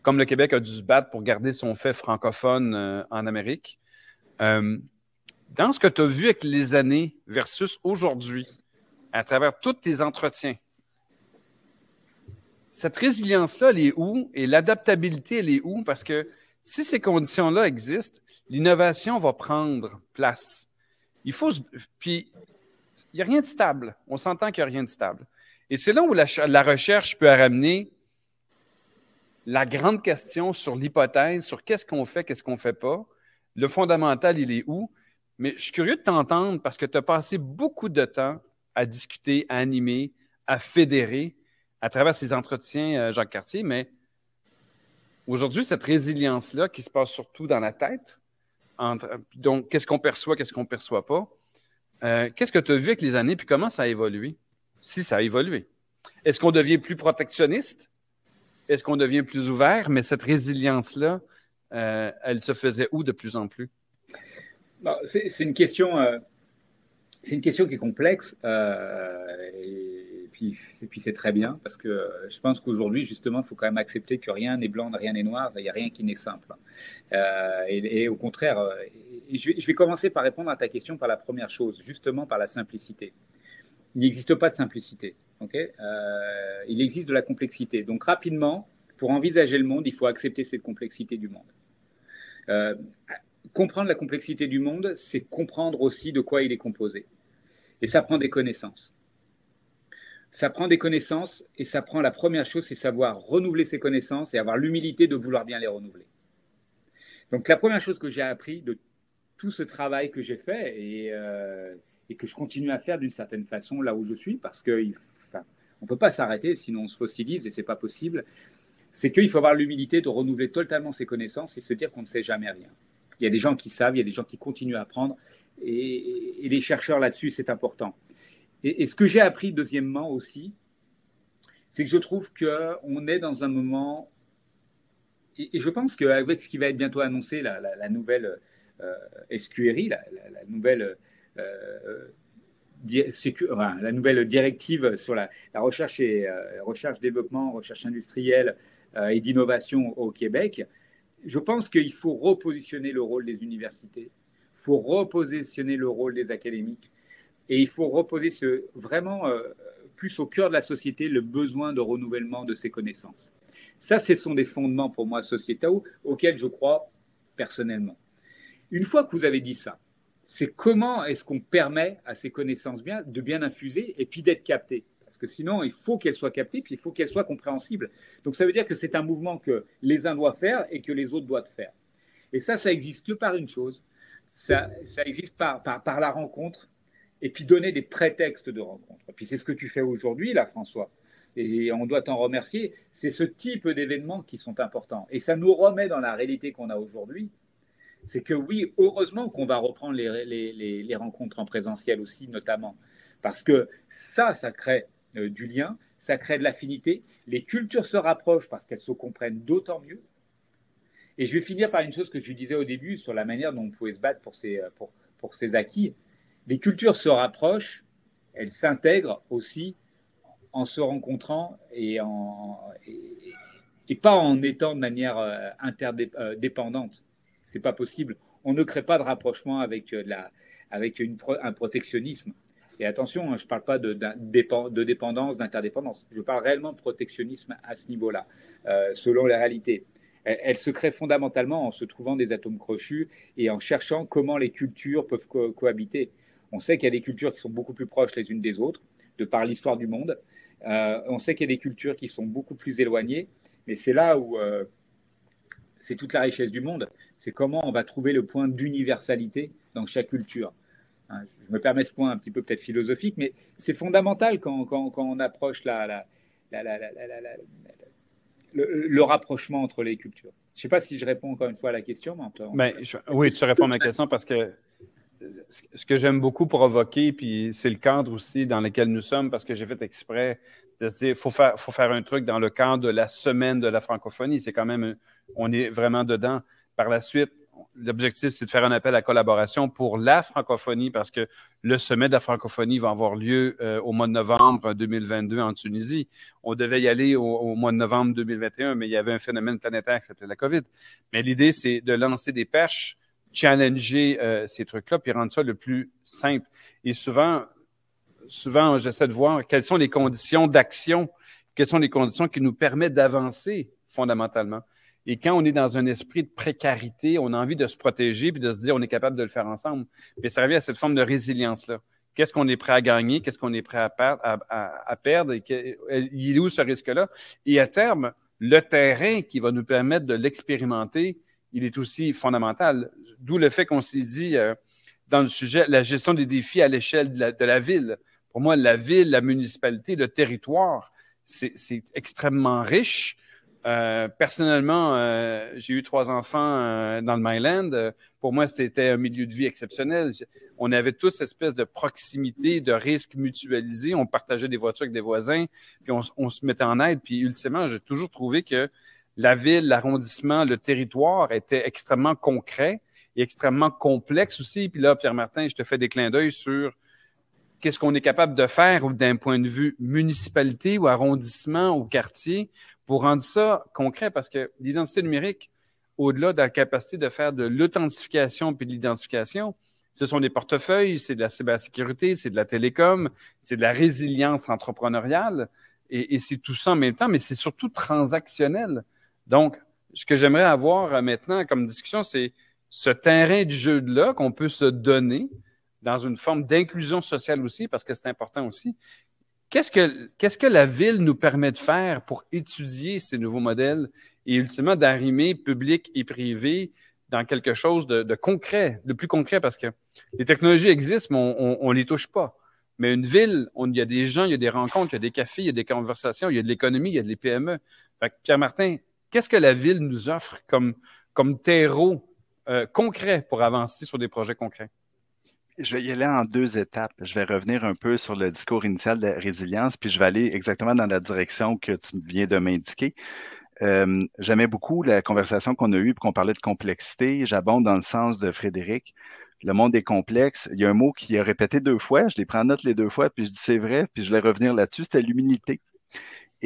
Speaker 2: Comme le Québec a dû se battre pour garder son fait francophone euh, en Amérique. Euh, dans ce que tu as vu avec les années versus aujourd'hui, à travers tous tes entretiens, cette résilience-là, elle est où? Et l'adaptabilité, elle est où? Parce que si ces conditions-là existent, l'innovation va prendre place. Il faut, puis il n'y a rien de stable. On s'entend qu'il n'y a rien de stable. Et c'est là où la, recherche peut ramener la grande question sur l'hypothèse, sur qu'est-ce qu'on fait, qu'est-ce qu'on ne fait pas. Le fondamental, il est où? Mais je suis curieux de t'entendre parce que tu as passé beaucoup de temps à discuter, à animer, à fédérer à travers ces entretiens, euh, Jacques Cartier, mais aujourd'hui, cette résilience-là qui se passe surtout dans la tête, donc qu'est-ce qu'on perçoit, qu'est-ce qu'on ne perçoit pas, euh, qu'est-ce que tu as vu avec les années, puis comment ça a évolué? Si ça a évolué. Est-ce qu'on devient plus protectionniste? Est-ce qu'on devient plus ouvert? Mais cette résilience-là, euh, elle se faisait où de plus en plus?
Speaker 4: Bah, c'est une question. Euh, c'est une question qui est complexe puis, et puis c'est très bien parce que euh, je pense qu'aujourd'hui, justement, il faut quand même accepter que rien n'est blanc, rien n'est noir, il n'y a rien qui n'est simple. Euh, et, au contraire, euh, je vais, commencer par répondre à ta question par la première chose, justement par la simplicité. Il n'existe pas de simplicité, ok Il existe de la complexité. Donc rapidement, pour envisager le monde, il faut accepter cette complexité du monde. comprendre la complexité du monde, c'est comprendre aussi de quoi il est composé. Et ça prend des connaissances ça prend des connaissances et ça prend la première chose, c'est savoir renouveler ses connaissances et avoir l'humilité de vouloir bien les renouveler. Donc la première chose que j'ai appris de tout ce travail que j'ai fait et, euh, que je continue à faire d'une certaine façon là où je suis, parce qu'on ne peut pas s'arrêter, sinon on se fossilise et ce n'est pas possible, c'est qu'il faut avoir l'humilité de renouveler totalement ses connaissances et se dire qu'on ne sait jamais rien. Il y a des gens qui savent, il y a des gens qui continuent à apprendre et les chercheurs là-dessus, c'est important. Et, ce que j'ai appris deuxièmement aussi, c'est que je trouve qu'on est dans un moment, et, je pense qu'avec ce qui va être bientôt annoncé, la, nouvelle SQRI, la, nouvelle... la nouvelle directive sur la, recherche et euh, recherche développement, recherche industrielle euh, et d'innovation au Québec, je pense qu'il faut repositionner le rôle des universités, il faut repositionner le rôle des académiques, et il faut reposer vraiment euh, plus au cœur de la société le besoin de renouvellement de ses connaissances. Ça, ce sont des fondements pour moi sociétaux auxquels je crois personnellement. Une fois que vous avez dit ça, c'est comment est-ce qu'on permet à ces connaissances bien de bien infuser et puis d'être captées Parce que sinon, il faut qu'elles soient captées, puis il faut qu'elles soient compréhensibles. Donc ça veut dire que c'est un mouvement que les uns doivent faire et que les autres doivent faire. Et ça, ça existe que par une chose. Ça, ça existe par, par la rencontre, et puis donner des prétextes de rencontre. Et puis c'est ce que tu fais aujourd'hui, là, François. Et on doit t'en remercier. C'est ce type d'événements qui sont importants. Et ça nous remet dans la réalité qu'on a aujourd'hui. C'est que oui, heureusement qu'on va reprendre les, rencontres en présentiel aussi, notamment. Parce que ça, ça crée euh, du lien, ça crée de l'affinité. Les cultures se rapprochent parce qu'elles se comprennent d'autant mieux. Et je vais finir par une chose que tu disais au début sur la manière dont on pouvait se battre pour ces euh, pour acquis les cultures se rapprochent, elles s'intègrent aussi en se rencontrant et, et, pas en étant de manière euh, interdépendante. Euh, C'est pas possible. On ne crée pas de rapprochement avec, euh, la, avec une, un protectionnisme. Et attention, hein, je ne parle pas de, de dépendance, d'interdépendance. Je parle réellement de protectionnisme à ce niveau-là, selon la réalité. Elle, se crée fondamentalement en se trouvant des atomes crochus et en cherchant comment les cultures peuvent cohabiter. On sait qu'il y a des cultures qui sont beaucoup plus proches les unes des autres, de par l'histoire du monde. Euh, on sait qu'il y a des cultures qui sont beaucoup plus éloignées, mais c'est là où euh, c'est toute la richesse du monde. C'est comment on va trouver le point d'universalité dans chaque culture. Hein, je me permets ce point un petit peu peut-être philosophique, mais c'est fondamental quand, quand, on approche la, le, rapprochement entre les cultures. Je ne sais pas si je réponds encore une fois à la question. Mais, ben, je... oui, tu réponds à ma question parce que
Speaker 2: ce que j'aime beaucoup provoquer, puis c'est le cadre aussi dans lequel nous sommes, parce que j'ai fait exprès de dire faut faire, faut faire un truc dans le cadre de la semaine de la francophonie. C'est quand même, on est vraiment dedans. Par la suite, l'objectif, c'est de faire un appel à collaboration pour la francophonie, parce que le sommet de la francophonie va avoir lieu euh, au mois de novembre 2022 en Tunisie. On devait y aller au, mois de novembre 2021, mais il y avait un phénomène planétaire qui s'appelait la COVID. Mais l'idée, c'est de lancer des perches challenger euh, ces trucs-là, puis rendre ça le plus simple. Et souvent, souvent, j'essaie de voir quelles sont les conditions d'action, quelles sont les conditions qui nous permettent d'avancer fondamentalement. Et quand on est dans un esprit de précarité, on a envie de se protéger puis de se dire on est capable de le faire ensemble. Mais ça revient à cette forme de résilience-là. Qu'est-ce qu'on est prêt à gagner? Qu'est-ce qu'on est prêt à, perdre? À, perdre et que, euh, il est où ce risque-là? Et à terme, le terrain qui va nous permettre de l'expérimenter, il est aussi fondamental d'où le fait qu'on s'est dit euh, dans le sujet, la gestion des défis à l'échelle de, la, ville. Pour moi, la ville, la municipalité, le territoire, c'est extrêmement riche. Euh, personnellement, euh, j'ai eu trois enfants dans le Mainland. Pour moi, c'était un milieu de vie exceptionnel. On avait tous cette espèce de proximité, de risque mutualisé. On partageait des voitures avec des voisins, puis on, on se mettait en aide. Puis ultimement, j'ai toujours trouvé que la ville, l'arrondissement, le territoire étaient extrêmement concrets est extrêmement complexe aussi. Puis là, Pierre-Martin, je te fais des clins d'œil sur qu'est-ce qu'on est capable de faire d'un point de vue municipalité ou arrondissement ou quartier pour rendre ça concret parce que l'identité numérique, au-delà de la capacité de faire de l'authentification puis de l'identification, ce sont des portefeuilles, c'est de la cybersécurité, c'est de la télécom, c'est de la résilience entrepreneuriale et c'est tout ça en même temps, mais c'est surtout transactionnel. Donc, ce que j'aimerais avoir euh, maintenant comme discussion, c'est ce terrain de jeu-là qu'on peut se donner dans une forme d'inclusion sociale aussi, parce que c'est important aussi. Qu'est-ce que, qu'est-ce que la ville nous permet de faire pour étudier ces nouveaux modèles et ultimement d'arrimer public et privé dans quelque chose de, concret, de plus concret, parce que les technologies existent, mais on ne les touche pas. Mais une ville, il y a des gens, il y a des rencontres, il y a des cafés, il y a des conversations, il y a de l'économie, il y a des PME. Pierre-Martin, qu'est-ce que la ville nous offre comme, comme terreau euh, concret pour avancer sur des projets concrets?
Speaker 3: Je vais y aller en deux étapes. Je vais revenir un peu sur le discours initial de la résilience, puis je vais aller exactement dans la direction que tu viens de m'indiquer. Euh, J'aimais beaucoup la conversation qu'on a eue, puis qu'on parlait de complexité. J'abonde dans le sens de Frédéric. Le monde est complexe. Il y a un mot qui est répété deux fois. Je les prends en note les deux fois, puis je dis c'est vrai, puis je vais revenir là-dessus. C'était l'humilité.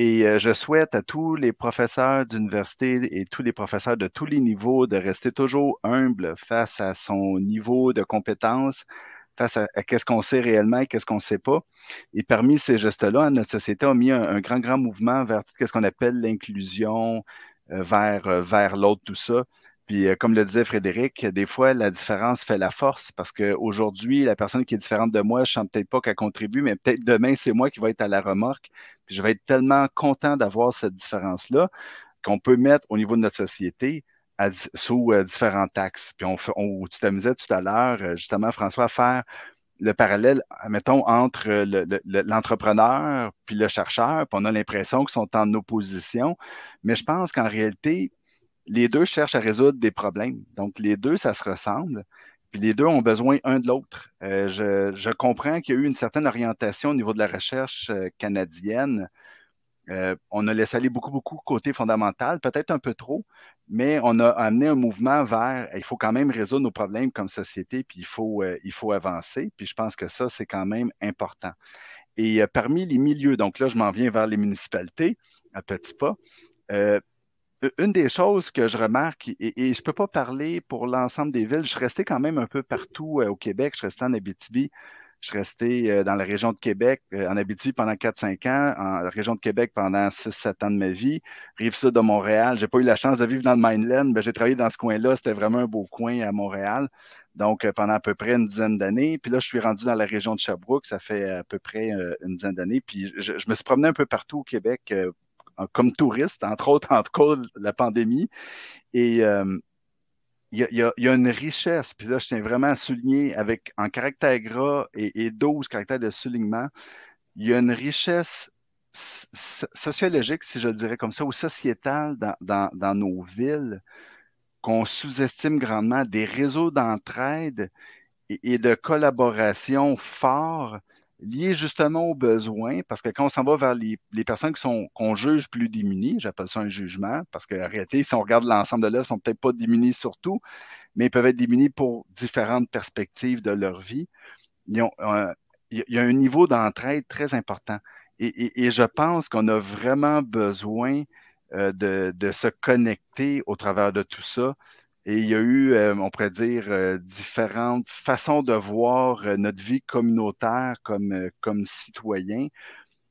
Speaker 3: Et euh, je souhaite à tous les professeurs d'université et tous les professeurs de tous les niveaux de rester toujours humble face à son niveau de compétence, face à, qu'est-ce qu'on sait réellement et qu'est-ce qu'on ne sait pas. Et parmi ces gestes-là, notre société a mis un, grand, grand mouvement vers tout ce qu'on appelle l'inclusion, euh, vers, euh, vers l'autre, tout ça. Puis, euh, comme le disait Frédéric, des fois, la différence fait la force parce qu'aujourd'hui, la personne qui est différente de moi, je ne sens peut-être pas qu'elle contribue, mais peut-être demain, c'est moi qui vais être à la remorque. Puis, je vais être tellement content d'avoir cette différence-là qu'on peut mettre au niveau de notre société sous euh, différents taxes. Puis, on, on tu t'amusais tout à l'heure, euh, justement, François, à faire le parallèle, mettons, entre l'entrepreneur puis le chercheur, puis on a l'impression qu'ils sont en opposition, mais je pense qu'en réalité, les deux cherchent à résoudre des problèmes. Donc, les deux, ça se ressemble. Puis les deux ont besoin un de l'autre. Euh, je, comprends qu'il y a eu une certaine orientation au niveau de la recherche euh, canadienne. Euh, on a laissé aller beaucoup, beaucoup côté fondamental, peut-être un peu trop, mais on a amené un mouvement vers il faut quand même résoudre nos problèmes comme société, puis il faut, il faut avancer. Puis je pense que ça, c'est quand même important. Et parmi les milieux, donc là, je m'en viens vers les municipalités à petits pas. Euh, une des choses que je remarque, et, je peux pas parler pour l'ensemble des villes, je suis resté quand même un peu partout euh, au Québec, je restais resté en Abitibi, je suis resté euh, dans la région de Québec, en Abitibi pendant 4-5 ans, en région de Québec pendant 6-7 ans de ma vie, Rive-Sud de Montréal. J'ai pas eu la chance de vivre dans le Mainland, mais j'ai travaillé dans ce coin-là. C'était vraiment un beau coin à Montréal. Donc, pendant à peu près une dizaine d'années. Puis là, je suis rendu dans la région de Sherbrooke. Ça fait à peu près une dizaine d'années. Puis je, me suis promené un peu partout au Québec comme touriste, entre autres, en tout cas, la pandémie. Et euh, il y, a, une richesse. Puis là, je tiens vraiment à souligner avec, en caractère gras et, et 12 caractères de soulignement, il y a une richesse sociologique, si je le dirais comme ça, ou sociétale dans, nos villes qu'on sous-estime grandement, des réseaux d'entraide et, et, de collaboration forts lié justement aux besoins, parce que quand on s'en va vers les, les personnes qui sont qu'on juge plus démunies, j'appelle ça un jugement, parce qu'en réalité, si on regarde l'ensemble de l'œuvre, ils sont peut-être pas démunis surtout, mais ils peuvent être démunis pour différentes perspectives de leur vie. Euh, il y a un niveau d'entraide très important. Et, et, je pense qu'on a vraiment besoin euh, de, de, se connecter au travers de tout ça. Et il y a eu, euh, on pourrait dire, euh, différentes façons de voir euh, notre vie communautaire comme, comme citoyen.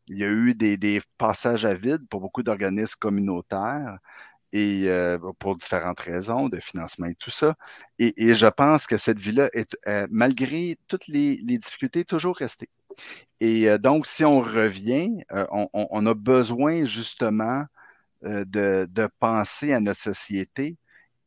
Speaker 3: Il y a eu des, passages à vide pour beaucoup d'organismes communautaires et pour différentes raisons de financement et tout ça. Et, je pense que cette vie-là est, malgré toutes les, les, difficultés, toujours restée. Et donc, si on revient, on, a besoin justement de, penser à notre société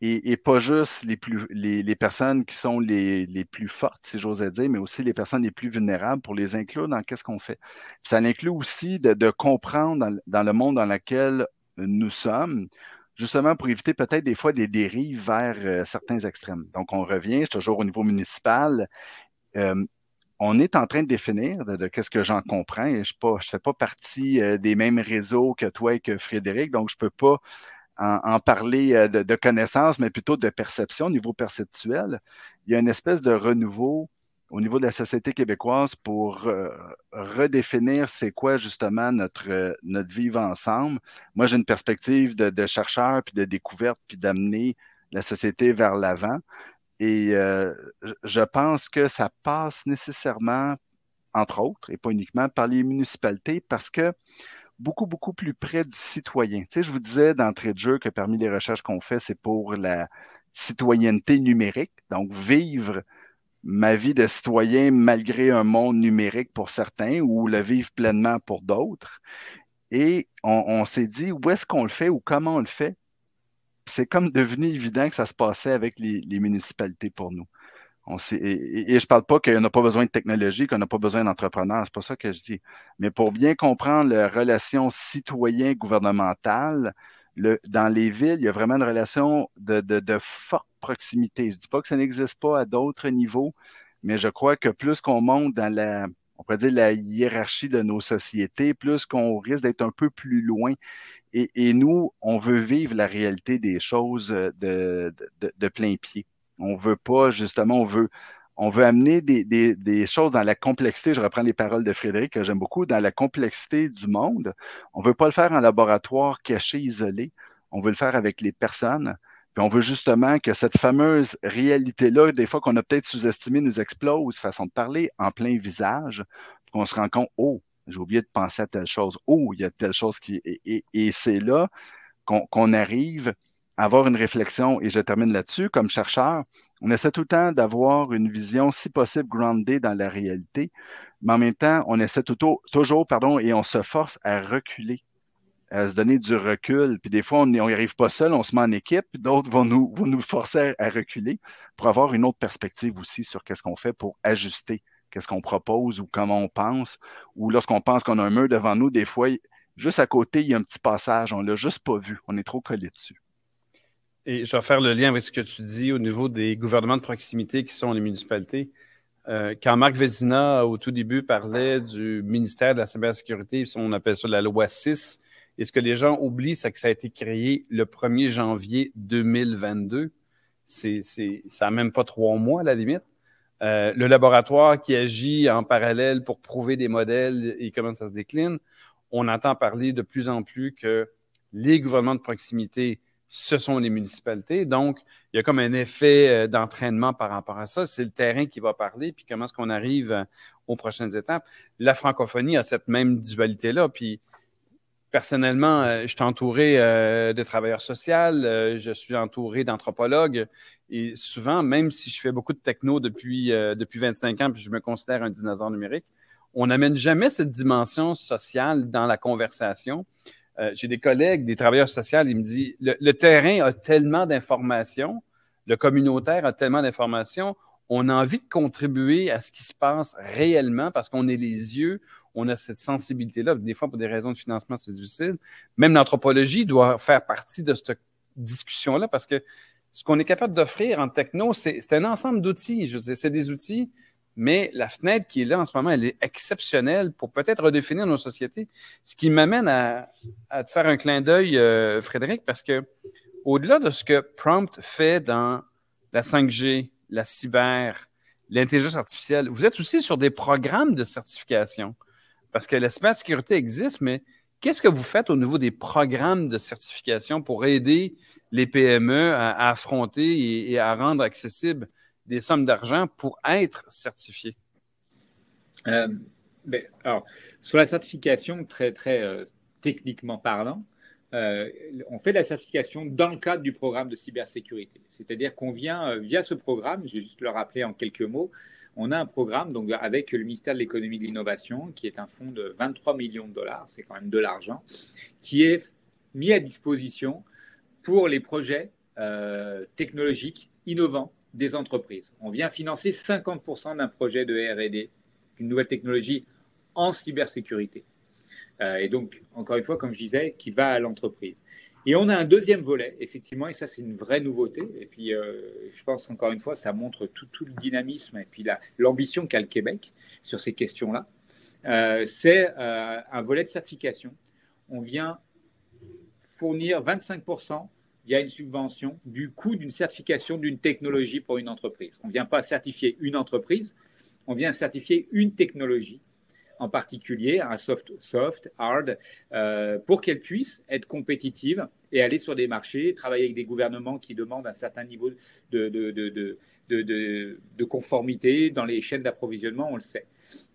Speaker 3: et, pas juste les, les, personnes qui sont les, plus fortes, si j'ose dire, mais aussi les personnes les plus vulnérables pour les inclure dans qu'est-ce qu'on fait. Ça inclut aussi de, comprendre dans, le monde dans lequel nous sommes, justement pour éviter peut-être des fois des dérives vers euh, certains extrêmes. Donc, on revient toujours au niveau municipal. Euh, on est en train de définir de, qu'est-ce que j'en comprends. je ne fais pas partie euh, des mêmes réseaux que toi et que Frédéric, donc je ne peux pas en, parler euh, de, connaissances, mais plutôt de perception, au niveau perceptuel, il y a une espèce de renouveau au niveau de la société québécoise pour euh, redéfinir c'est quoi justement notre euh, notre vivre ensemble. Moi, j'ai une perspective de, chercheur puis de découverte puis d'amener la société vers l'avant. Et je pense que ça passe nécessairement, entre autres, et pas uniquement, par les municipalités parce que beaucoup, beaucoup plus près du citoyen. Tu sais, je vous disais d'entrée de jeu que parmi les recherches qu'on fait, c'est pour la citoyenneté numérique, donc vivre ma vie de citoyen malgré un monde numérique pour certains ou le vivre pleinement pour d'autres. Et on, s'est dit où est-ce qu'on le fait ou comment on le fait. C'est comme devenu évident que ça se passait avec les municipalités pour nous et, je parle pas qu'on n'a pas besoin de technologie, qu'on n'a pas besoin d'entrepreneurs, c'est pas ça que je dis. Mais pour bien comprendre la relation citoyen-gouvernementale, dans les villes, il y a vraiment une relation de, forte proximité. Je dis pas que ça n'existe pas à d'autres niveaux, mais je crois que plus qu'on monte dans la, on pourrait dire la hiérarchie de nos sociétés, plus qu'on risque d'être un peu plus loin. Et, nous, on veut vivre la réalité des choses euh, de plein pied. On veut pas, justement, on veut, on veut amener des, des, des, choses dans la complexité. Je reprends les paroles de Frédéric que j'aime beaucoup, dans la complexité du monde. On veut pas le faire en laboratoire caché, isolé. On veut le faire avec les personnes. Puis on veut justement que cette fameuse réalité-là, des fois qu'on a peut-être sous estimé nous explose, façon de parler, en plein visage, qu'on se rend compte, oh, j'ai oublié de penser à telle chose, oh, il y a telle chose qui... Et, et, c'est là qu'on arrive avoir une réflexion, et je termine là-dessus, comme chercheur, on essaie tout le temps d'avoir une vision, si possible, groundée dans la réalité, mais en même temps, on essaie tout toujours, pardon, et on se force à reculer, à se donner du recul. Puis des fois, on n'y arrive pas seul, on se met en équipe, d'autres vont nous, vont nous forcer à, reculer pour avoir une autre perspective aussi sur qu'est-ce qu'on fait pour ajuster, qu'est-ce qu'on propose ou comment on pense, ou lorsqu'on pense qu'on a un mur devant nous, des fois, juste à côté, il y a un petit passage, on l'a juste pas vu, on est trop collé dessus.
Speaker 2: Et je vais faire le lien avec ce que tu dis au niveau des gouvernements de proximité qui sont les municipalités. Euh, quand Marc Vézina, au tout début, parlait du ministère de la cybersécurité, on appelle ça la loi 6, et ce que les gens oublient, c'est que ça a été créé le 1er janvier 2022. C'est, ça n'a même pas trois mois à la limite. Euh, le laboratoire qui agit en parallèle pour prouver des modèles et comment ça se décline, on entend parler de plus en plus que les gouvernements de proximité, ce sont les municipalités. Donc, il y a comme un effet euh, d'entraînement par rapport à ça. C'est le terrain qui va parler, puis comment est-ce qu'on arrive euh, aux prochaines étapes. La francophonie a cette même dualité-là, puis personnellement, euh, je suis entouré de travailleurs sociaux, je suis entouré d'anthropologues, et souvent, même si je fais beaucoup de techno depuis, depuis 25 ans, puis je me considère un dinosaure numérique, on n'amène jamais cette dimension sociale dans la conversation. Euh, j'ai des collègues, des travailleurs sociaux, ils me disent le, terrain a tellement d'informations, le communautaire a tellement d'informations, on a envie de contribuer à ce qui se passe réellement parce qu'on est les yeux, on a cette sensibilité-là. Des fois, pour des raisons de financement, c'est difficile. Même l'anthropologie doit faire partie de cette discussion-là parce que ce qu'on est capable d'offrir en techno, c'est un ensemble d'outils. Je c'est des outils mais la fenêtre qui est là en ce moment, elle est exceptionnelle pour peut-être redéfinir nos sociétés. Ce qui m'amène à, te faire un clin d'œil, euh, Frédéric, parce que au-delà de ce que Prompt fait dans la 5G, la cyber, l'intelligence artificielle, vous êtes aussi sur des programmes de certification. Parce que la sécurité existe, mais qu'est-ce que vous faites au niveau des programmes de certification pour aider les PME à, affronter et, à rendre accessible des sommes d'argent pour être certifié?
Speaker 4: Euh, ben, alors, sur la certification, très, très euh, techniquement parlant, euh, on fait de la certification dans le cadre du programme de cybersécurité. C'est-à-dire qu'on vient, via ce programme, je vais juste le rappeler en quelques mots, on a un programme donc, avec le ministère de l'économie et de l'innovation, qui est un fonds de 23 millions de dollars, c'est quand même de l'argent, qui est mis à disposition pour les projets technologiques innovants des entreprises. On vient financer 50% d'un projet de RD, une nouvelle technologie en cybersécurité. Euh, et donc, encore une fois, comme je disais, qui va à l'entreprise. Et on a un deuxième volet, effectivement, et ça, c'est une vraie nouveauté. Et puis, euh, je pense, encore une fois, ça montre tout, le dynamisme et puis l'ambition qu'a le Québec sur ces questions-là. Euh, c'est un volet de certification. On vient fournir 25% il y a une subvention du coût d'une certification d'une technologie pour une entreprise. On ne vient pas certifier une entreprise, on vient certifier une technologie, en particulier un soft, soft hard, euh, pour qu'elle puisse être compétitive et aller sur des marchés, travailler avec des gouvernements qui demandent un certain niveau de, de, conformité dans les chaînes d'approvisionnement, on le sait.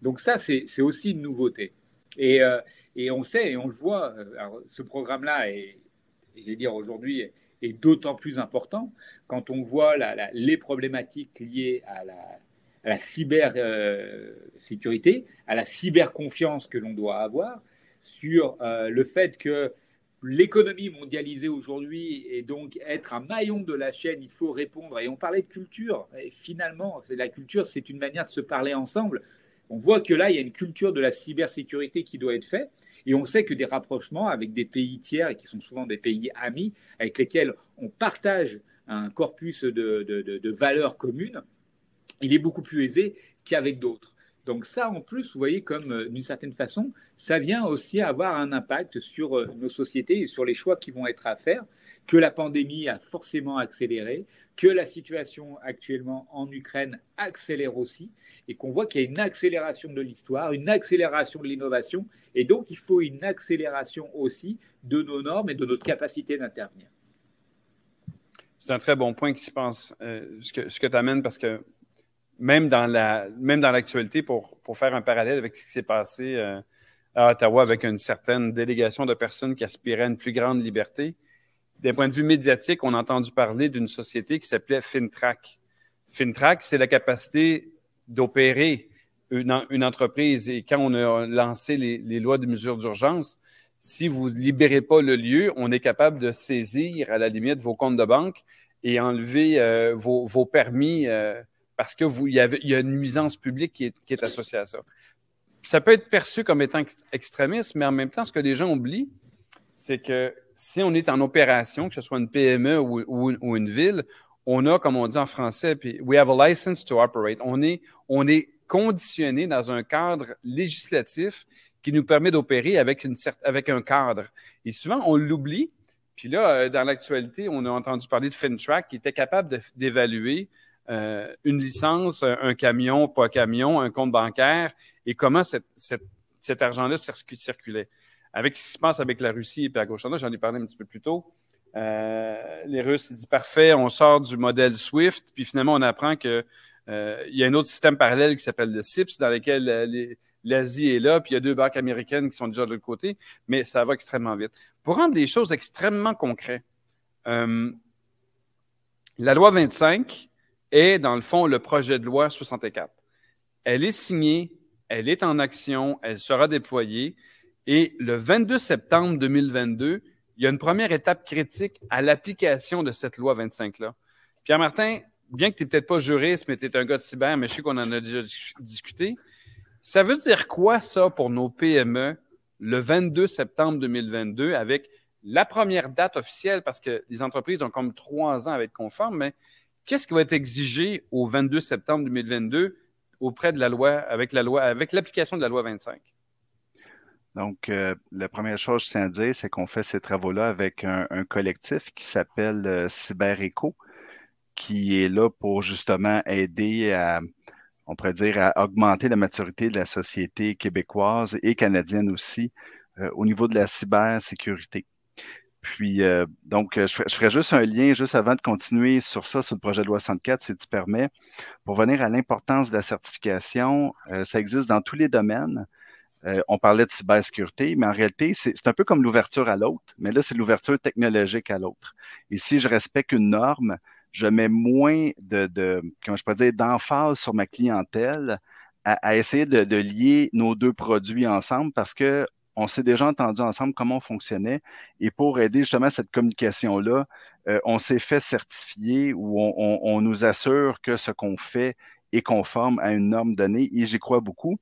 Speaker 4: Donc ça, c'est aussi une nouveauté. Euh, et, on sait et on le voit, euh, ce programme-là est je vais dire aujourd'hui, est d'autant plus important quand on voit les problématiques liées à la, à cybersécurité, euh, à la cyberconfiance que l'on doit avoir sur euh, le fait que l'économie mondialisée aujourd'hui est donc être un maillon de la chaîne, il faut répondre. Et on parlait de culture. Et finalement, c'est la culture, c'est une manière de se parler ensemble. On voit que là, il y a une culture de la cybersécurité qui doit être faite. Et on sait que des rapprochements avec des pays tiers, et qui sont souvent des pays amis, avec lesquels on partage un corpus de, valeurs communes, il est beaucoup plus aisé qu'avec d'autres. Donc ça, en plus, vous voyez comme, euh, d'une certaine façon, ça vient aussi avoir un impact sur euh, nos sociétés et sur les choix qui vont être à faire, que la pandémie a forcément accéléré, que la situation actuellement en Ukraine accélère aussi, et qu'on voit qu'il y a une accélération de l'histoire, une accélération de l'innovation, et donc il faut une accélération aussi de nos normes et de notre capacité d'intervenir.
Speaker 2: C'est un très bon point qui se passe, euh, ce que tu amènes, parce que même dans la même dans l'actualité pour, pour faire un parallèle avec ce qui s'est passé euh, à Ottawa avec une certaine délégation de personnes qui aspiraient à une plus grande liberté. D'un point de vue médiatique, on a entendu parler d'une société qui s'appelait FinTrack. FinTrack, c'est la capacité d'opérer une, une, entreprise. Et quand on a lancé les, lois de mesures d'urgence, si vous ne libérez pas le lieu, on est capable de saisir à la limite vos comptes de banque et enlever euh, vos, vos, permis. Euh, parce que vous, il y, a une nuisance publique qui est, associée à ça. Ça peut être perçu comme étant extrémiste, mais en même temps, ce que les gens oublient, c'est que si on est en opération, que ce soit une PME ou, une ville, on a, comme on dit en français, puis we have a license to operate. On est, on est conditionné dans un cadre législatif qui nous permet d'opérer avec, une, avec un cadre. Et souvent, on l'oublie. Puis là, euh, dans l'actualité, on a entendu parler de FinTrack qui était capable d'évaluer euh, une licence, un camion, pas camion, un compte bancaire, et comment cet argent-là circulait. Avec ce qui se passe avec la Russie et la là, j'en ai parlé un petit peu plus tôt, euh, les Russes disent parfait, on sort du modèle SWIFT, puis finalement on apprend que euh, il y a un autre système parallèle qui s'appelle le CIPS, dans lequel l'Asie est là, puis il y a deux banques américaines qui sont déjà de l'autre côté, mais ça va extrêmement vite. Pour rendre les choses extrêmement concrètes, la loi 25 est, dans le fond, le projet de loi 64. Elle est signée, elle est en action, elle sera déployée. Et le 22 septembre 2022, il y a une première étape critique à l'application de cette loi 25-là. Pierre-Martin, bien que tu n'es peut-être pas juriste, mais tu es un gars de cyber, mais je sais qu'on en a déjà discuté. Ça veut dire quoi, ça, pour nos PME, le 22 septembre 2022, avec la première date officielle, parce que les entreprises ont comme trois ans à être conformes, mais Qu'est-ce qui va être exigé au 22 septembre 2022 auprès de la loi, avec la loi, avec l'application de la loi 25?
Speaker 3: Donc, euh, la première chose que je tiens à dire, c'est qu'on fait ces travaux-là avec un, collectif qui s'appelle Cyber euh, CyberEco, qui est là pour justement aider à, on pourrait dire, à augmenter la maturité de la société québécoise et canadienne aussi euh, au niveau de la cybersécurité puis, euh, donc, euh, je, ferai juste un lien, juste avant de continuer sur ça, sur le projet de loi 64, si tu permets, pour venir à l'importance de la certification. Euh, ça existe dans tous les domaines. on parlait de cybersécurité, mais en réalité, c'est un peu comme l'ouverture à l'autre, mais là, c'est l'ouverture technologique à l'autre. Et si je respecte une norme, je mets moins de, de comment je pourrais dire, d'emphase sur ma clientèle à, essayer de, de, lier nos deux produits ensemble parce que on s'est déjà entendu ensemble comment on fonctionnait. Et pour aider justement cette communication-là, euh, on s'est fait certifier ou on, nous assure que ce qu'on fait est conforme à une norme donnée et j'y crois beaucoup.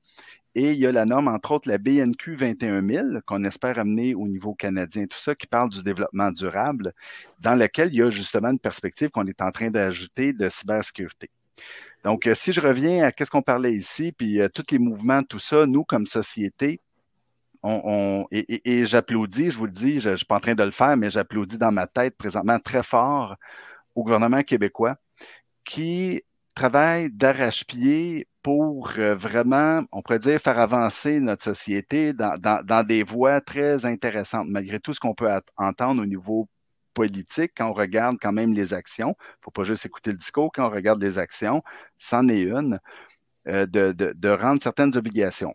Speaker 3: Et il y a la norme, entre autres, la BNQ 21000 qu'on espère amener au niveau canadien, tout ça, qui parle du développement durable, dans lequel il y a justement une perspective qu'on est en train d'ajouter de cybersécurité. Donc, euh, si je reviens à qu'est-ce qu'on parlait ici, puis euh, tous les mouvements, tout ça, nous, comme société, et, j'applaudis, je vous le dis, je ne suis pas en train de le faire, mais j'applaudis dans ma tête présentement très fort au gouvernement québécois qui travaille d'arrache-pied pour euh, vraiment, on pourrait dire, faire avancer notre société dans, des voies très intéressantes, malgré tout ce qu'on peut entendre au niveau politique, quand on regarde quand même les actions, il ne faut pas juste écouter le discours, quand on regarde les actions, c'en est une. Euh, de, de, de, rendre certaines obligations.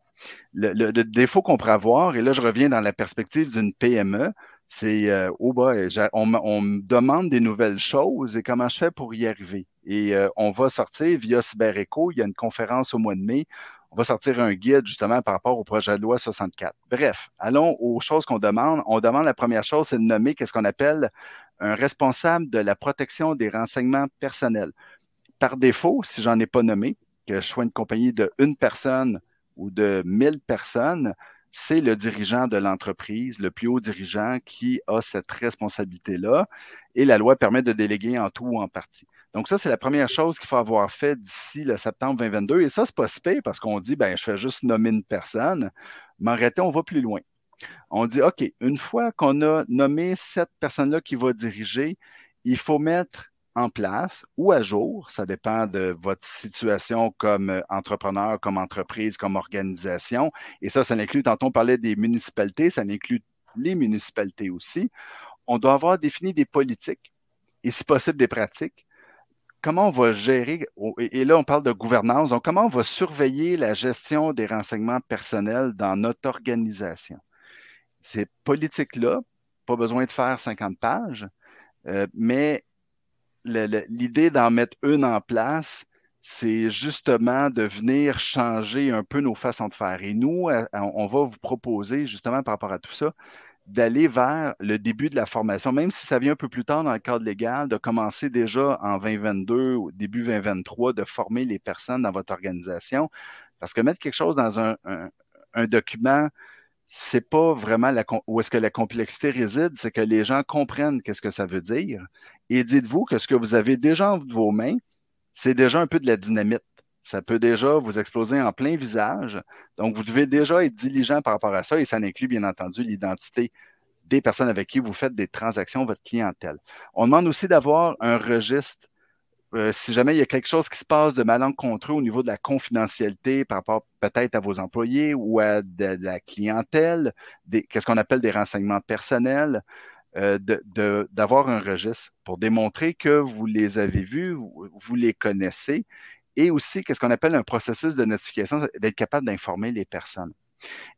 Speaker 3: Le, défaut qu'on pourrait avoir, et là je reviens dans la perspective d'une PME, c'est euh, oh on, on, me demande des nouvelles choses et comment je fais pour y arriver. Et euh, on va sortir via CyberEco, il y a une conférence au mois de mai, on va sortir un guide justement par rapport au projet de loi 64. Bref, allons aux choses qu'on demande. On demande la première chose, c'est de nommer qu'est-ce qu'on appelle un responsable de la protection des renseignements personnels. Par défaut, si j'en ai pas nommé, que je sois une compagnie de une personne ou de mille personnes, c'est le dirigeant de l'entreprise, le plus haut dirigeant qui a cette responsabilité-là et la loi permet de déléguer en tout ou en partie. Donc ça, c'est la première chose qu'il faut avoir fait d'ici le septembre 2022 et ça, c'est pas parce qu'on dit, ben, je fais juste nommer une personne, mais en réalité, on va plus loin. On dit, OK, une fois qu'on a nommé cette personne-là qui va diriger, il faut mettre en place ou à jour. Ça dépend de votre situation comme euh, entrepreneur, comme entreprise, comme organisation. Et ça, ça inclut, tantôt on parlait des municipalités, ça inclut les municipalités aussi. On doit avoir défini des politiques et si possible des pratiques comment on va gérer, et là on parle de gouvernance, donc comment on va surveiller la gestion des renseignements personnels dans notre organisation. Ces politiques-là, pas besoin de faire 50 pages, euh, mais l'idée d'en mettre une en place, c'est justement de venir changer un peu nos façons de faire. Et nous, euh, on va vous proposer justement par rapport à tout ça d'aller vers le début de la formation, même si ça vient un peu plus tard dans le cadre légal, de commencer déjà en 2022 ou début 2023, de former les personnes dans votre organisation. Parce que mettre quelque chose dans un, document c'est pas vraiment la, où est-ce que la complexité réside, c'est que les gens comprennent qu'est-ce que ça veut dire. Et dites-vous que ce que vous avez déjà en vos mains, c'est déjà un peu de la dynamite. Ça peut déjà vous exploser en plein visage. Donc, vous devez déjà être diligent par rapport à ça et ça inclut bien entendu l'identité des personnes avec qui vous faites des transactions, votre clientèle. On demande aussi d'avoir un registre euh, si jamais il y a quelque chose qui se passe de malencontreux au niveau de la confidentialité par rapport peut-être à vos employés ou à de, la clientèle, qu'est-ce qu'on appelle des renseignements personnels, euh, d'avoir un registre pour démontrer que vous les avez vus, vous les connaissez, et aussi qu'est-ce qu'on appelle un processus de notification, d'être capable d'informer les personnes.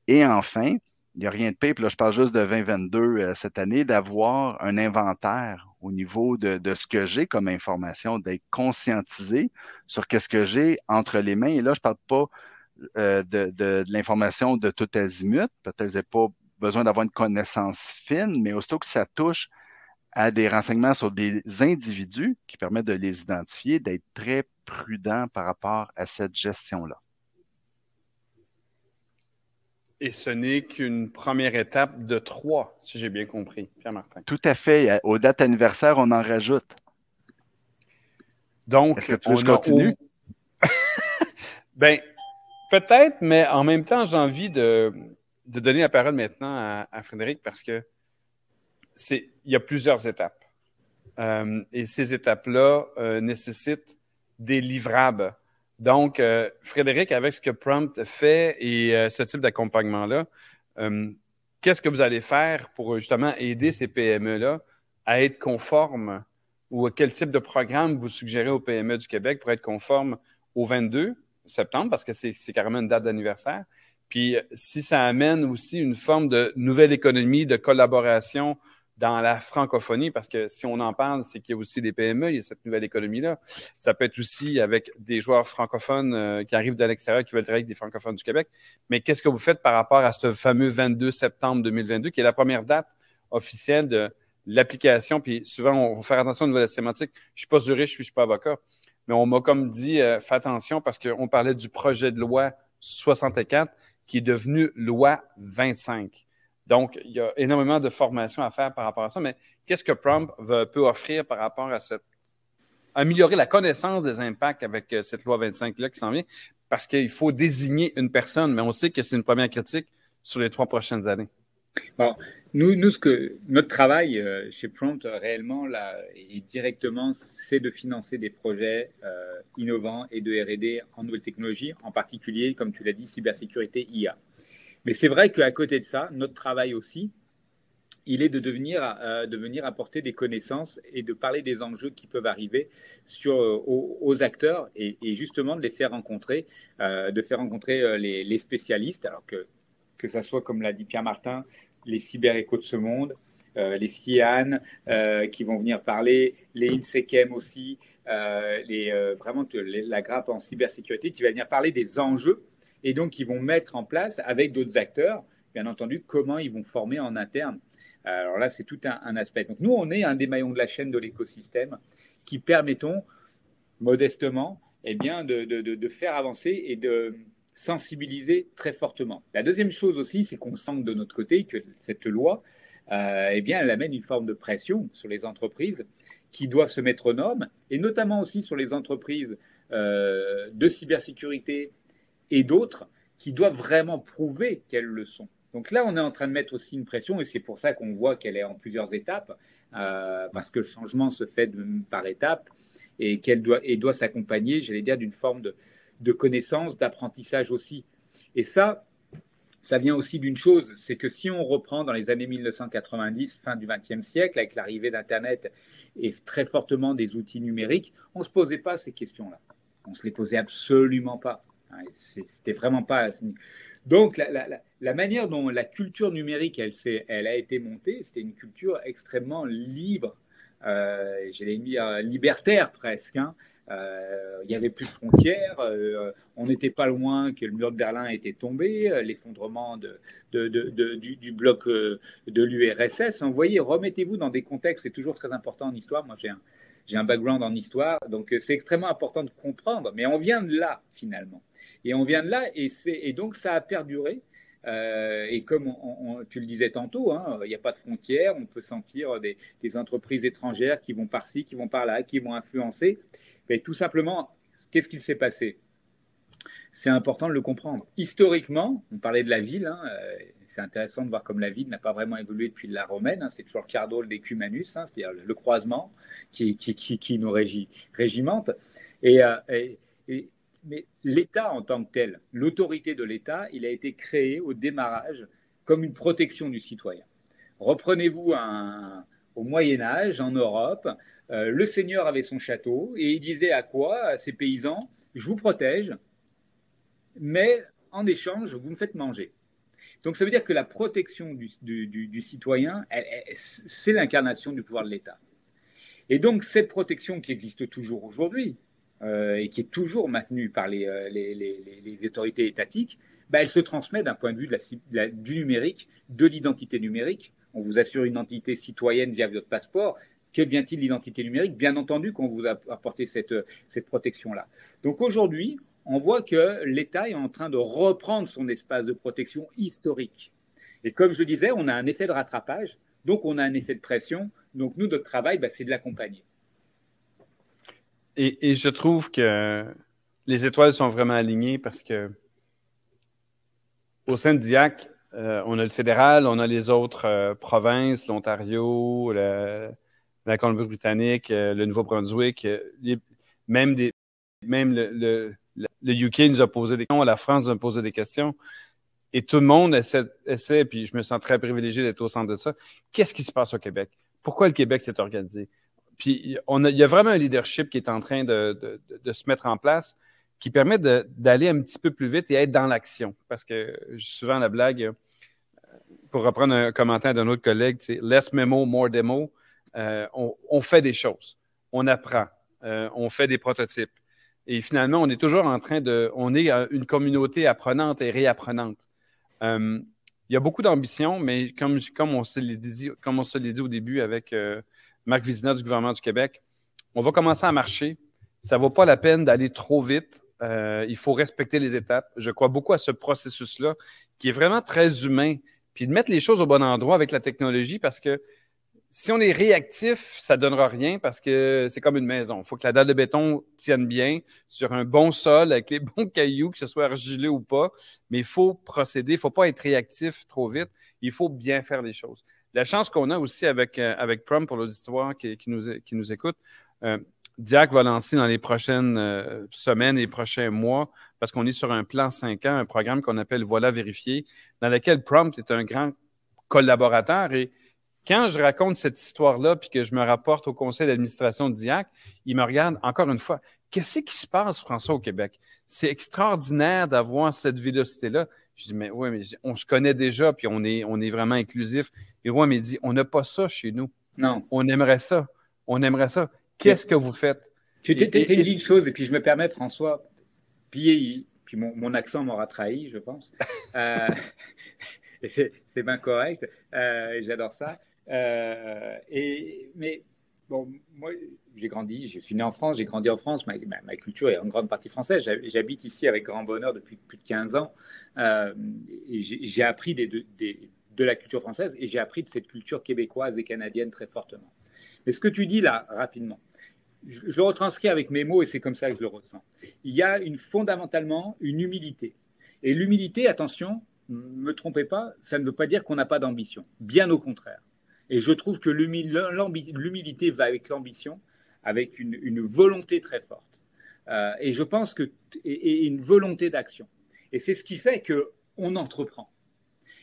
Speaker 3: Et enfin, il n'y a rien de pire, puis là, je parle juste de 2022 euh, cette année, d'avoir un inventaire au niveau de, de ce que j'ai comme information, d'être conscientisé sur qu'est-ce que j'ai entre les mains. Et là, je ne parle pas euh, de, de, l'information de tout azimut. Peut-être que vous n'avez pas besoin d'avoir une connaissance fine, mais aussitôt que ça touche à des renseignements sur des individus qui permettent de les identifier, d'être très prudent par rapport à cette gestion-là.
Speaker 2: Et ce n'est qu'une première étape de trois, si j'ai bien compris, Pierre-Martin.
Speaker 3: Tout à fait. Aux dates anniversaires, on en rajoute. Donc, est-ce que
Speaker 2: tu veux que je continue? ben, peut-être, mais en même temps, j'ai envie de, donner la parole maintenant à, Frédéric parce que c'est il y a plusieurs étapes. Euh, et ces étapes-là euh, nécessitent des livrables donc, euh, Frédéric, avec ce que Prompt fait et euh, ce type d'accompagnement-là, euh, qu'est-ce que vous allez faire pour justement aider ces PME-là à être conformes ou quel type de programme vous suggérez aux PME du Québec pour être conformes au 22 septembre, parce que c'est carrément une date d'anniversaire. Puis si ça amène aussi une forme de nouvelle économie, de collaboration dans la francophonie, parce que si on en parle, c'est qu'il y a aussi des PME, il y a cette nouvelle économie-là. Ça peut être aussi avec des joueurs francophones euh, qui arrivent de l'extérieur, qui veulent travailler avec des francophones du Québec. Mais qu'est-ce que vous faites par rapport à ce fameux 22 septembre 2022, qui est la première date officielle de l'application? Puis souvent, on va faire attention au niveau de la sémantique. Je suis pas juriste, je suis pas avocat. Mais on m'a comme dit, euh, fais attention parce qu'on parlait du projet de loi 64 qui est devenu loi 25. Donc, il y a énormément de formations à faire par rapport à ça, mais qu'est-ce que Prompt peut offrir par rapport à cette améliorer la connaissance des impacts avec euh, cette loi 25-là qui s'en vient, parce qu'il faut désigner
Speaker 4: une personne, mais
Speaker 2: on sait que c'est une première critique sur les trois prochaines années.
Speaker 4: Bon, nous, notre travail euh, chez Prompt réellement et directement, c'est de financer des projets euh, innovants et de RD en nouvelles technologies, en particulier, comme tu l'as dit, cybersécurité IA. Mais c'est vrai qu'à côté de ça, notre travail aussi, il est de, devenir, euh, de venir apporter des connaissances et de parler des enjeux qui peuvent arriver sur, euh, aux, acteurs et, justement de les faire rencontrer, euh, de faire rencontrer les, spécialistes, alors que, que ça soit, comme l'a dit Pierre Martin, les cyberéchos de ce monde, les CIAN qui vont venir parler, les INSECEM aussi, les, vraiment la grappe en cybersécurité qui va venir parler des enjeux et donc ils vont mettre en place avec d'autres acteurs, bien entendu, comment ils vont former en interne. Alors là, c'est tout un, aspect. Donc nous, on est un des maillons de la chaîne de l'écosystème qui permettons modestement et eh bien, de, de, de, faire avancer et de sensibiliser très fortement. La deuxième chose aussi, c'est qu'on sent de notre côté que cette loi, euh, eh bien, elle amène une forme de pression sur les entreprises qui doivent se mettre aux normes, et notamment aussi sur les entreprises euh, de cybersécurité, et d'autres qui doivent vraiment prouver qu'elles le sont. Donc là, on est en train de mettre aussi une pression, et c'est pour ça qu'on voit qu'elle est en plusieurs étapes, euh, parce que le changement se fait par étapes et qu'elle doit, doit s'accompagner, j'allais dire, d'une forme de, de connaissance, d'apprentissage aussi. Et ça, ça vient aussi d'une chose, c'est que si on reprend dans les années 1990, fin du XXe siècle, avec l'arrivée d'Internet et très fortement des outils numériques, on ne se posait pas ces questions-là. On ne se les posait absolument pas. C'était vraiment pas. Donc, la, manière dont la culture numérique, elle, elle a été montée, c'était une culture extrêmement libre, euh, j'allais dire libertaire presque. Hein. Euh, il n'y avait plus de frontières, euh, on n'était pas loin que le mur de Berlin était tombé, l'effondrement de, de, de, du, du, bloc de l'URSS. Vous voyez, remettez-vous dans des contextes, c'est toujours très important en histoire. Moi, j'ai un, j'ai un background en histoire, donc c'est extrêmement important de comprendre, mais on vient de là finalement. Et on vient de là, et, donc ça a perduré. Euh, et comme tu le disais tantôt, hein, il n'y a pas de frontières, on peut sentir des, entreprises étrangères qui vont par-ci, qui vont par-là, qui vont influencer. Mais tout simplement, qu'est-ce qu'il s'est passé C'est important de le comprendre. Historiquement, on parlait de la ville, hein, euh, c'est intéressant de voir comme la ville n'a pas vraiment évolué depuis la romaine. Hein, c'est toujours le cardole des cumanus, c'est-à-dire le, croisement qui, qui, nous régimente. Et, euh, et, mais l'État en tant que tel, l'autorité de l'État, il a été créé au démarrage comme une protection du citoyen. Reprenez-vous au Moyen Âge, en Europe, euh, le seigneur avait son château et il disait à quoi à ses paysans, je vous protège, mais en échange, vous me faites manger. Donc ça veut dire que la protection du citoyen, c'est l'incarnation du pouvoir de l'État. Et donc cette protection qui existe toujours aujourd'hui, euh, et qui est toujours maintenue par euh, les, autorités étatiques, bah, elle se transmet d'un point de vue de la, du numérique, de l'identité numérique. On vous assure une identité citoyenne via votre passeport. Quelle vient-il l'identité numérique Bien entendu qu'on vous a euh, cette, protection-là. Donc aujourd'hui, on voit que l'État est en train de reprendre son espace de protection historique. Et comme je le disais, on a un effet de rattrapage, donc on a un effet de pression. Donc nous, notre travail, bah, c'est de l'accompagner.
Speaker 2: Et, je trouve que les étoiles sont vraiment alignées parce que au sein de DIAC, euh, on a le fédéral, on a les autres euh, provinces, l'Ontario, la Colombie-Britannique, euh, le Nouveau-Brunswick, même, le, UK nous a posé des questions, la France nous a posé des questions. Et tout le monde essaie, essaie puis je me sens très privilégié d'être au centre de ça. Qu'est-ce qui se passe au Québec? Pourquoi le Québec s'est organisé? Puis on il y a vraiment un leadership qui est en train de, se mettre en place qui permet d'aller un petit peu plus vite et être dans l'action. Parce que souvent, la blague, euh, pour reprendre un commentaire d'un autre collègue, c'est less memo, more demo. Euh, on, fait des choses, on apprend, euh, on fait des prototypes. Et finalement, on est toujours en train de. On est une communauté apprenante et réapprenante. il y a beaucoup d'ambition, mais comme, comme on se l'est dit, au début avec Marc Vizina du gouvernement du Québec, on va commencer à marcher. Ça ne vaut pas la peine d'aller trop vite. Euh, il faut respecter les étapes. Je crois beaucoup à ce processus-là qui est vraiment très humain. Puis de mettre les choses au bon endroit avec la technologie parce que si on est réactif, ça donnera rien parce que c'est comme une maison. Il faut que la dalle de béton tienne bien sur un bon sol avec les bons cailloux, que ce soit argileux ou pas. Mais il faut procéder. Il ne faut pas être réactif trop vite. Il faut bien faire les choses la chance qu'on a aussi avec, euh, PROMPT pour l'auditoire qui, nous, écoute, euh, Diac va lancer dans les prochaines euh, semaines et prochains mois, parce qu'on est sur un plan 5 ans, un programme qu'on appelle Voilà vérifié, dans lequel Prompt est un grand collaborateur. Et quand je raconte cette histoire-là, puis que je me rapporte au conseil d'administration de Diac, il me regarde encore une fois. Qu'est-ce qui se passe, François, au Québec? C'est extraordinaire d'avoir cette vélocité-là. Je dis, mais oui, mais on se connaît déjà, puis on est, on est vraiment inclusif. Et ouais, mais dit, on n'a pas ça chez nous. Non. On aimerait ça. On aimerait ça. Qu'est-ce que vous faites? Tu t'es dit une chose,
Speaker 4: et puis je me permets, François, puis, puis mon, accent m'aura trahi, je pense. Euh, c'est bien correct. Euh, j'adore ça. Euh, et, mais Bon, moi, j'ai grandi, je suis né en France, j'ai grandi en France, ma, culture est en grande partie française. J'habite ici avec grand bonheur depuis plus de 15 ans. Euh, et j'ai appris des, de la culture française et j'ai appris de cette culture québécoise et canadienne très fortement. Mais ce que tu dis là, rapidement, je, le retranscris avec mes mots et c'est comme ça que je le ressens. Il y a une, fondamentalement une humilité. Et l'humilité, attention, ne me trompez pas, ça ne veut pas dire qu'on n'a pas d'ambition. Bien au contraire. Et je trouve que l'humilité va avec l'ambition, avec une, volonté très forte. Euh, et je pense que et, une volonté d'action. Et c'est ce qui fait que on entreprend.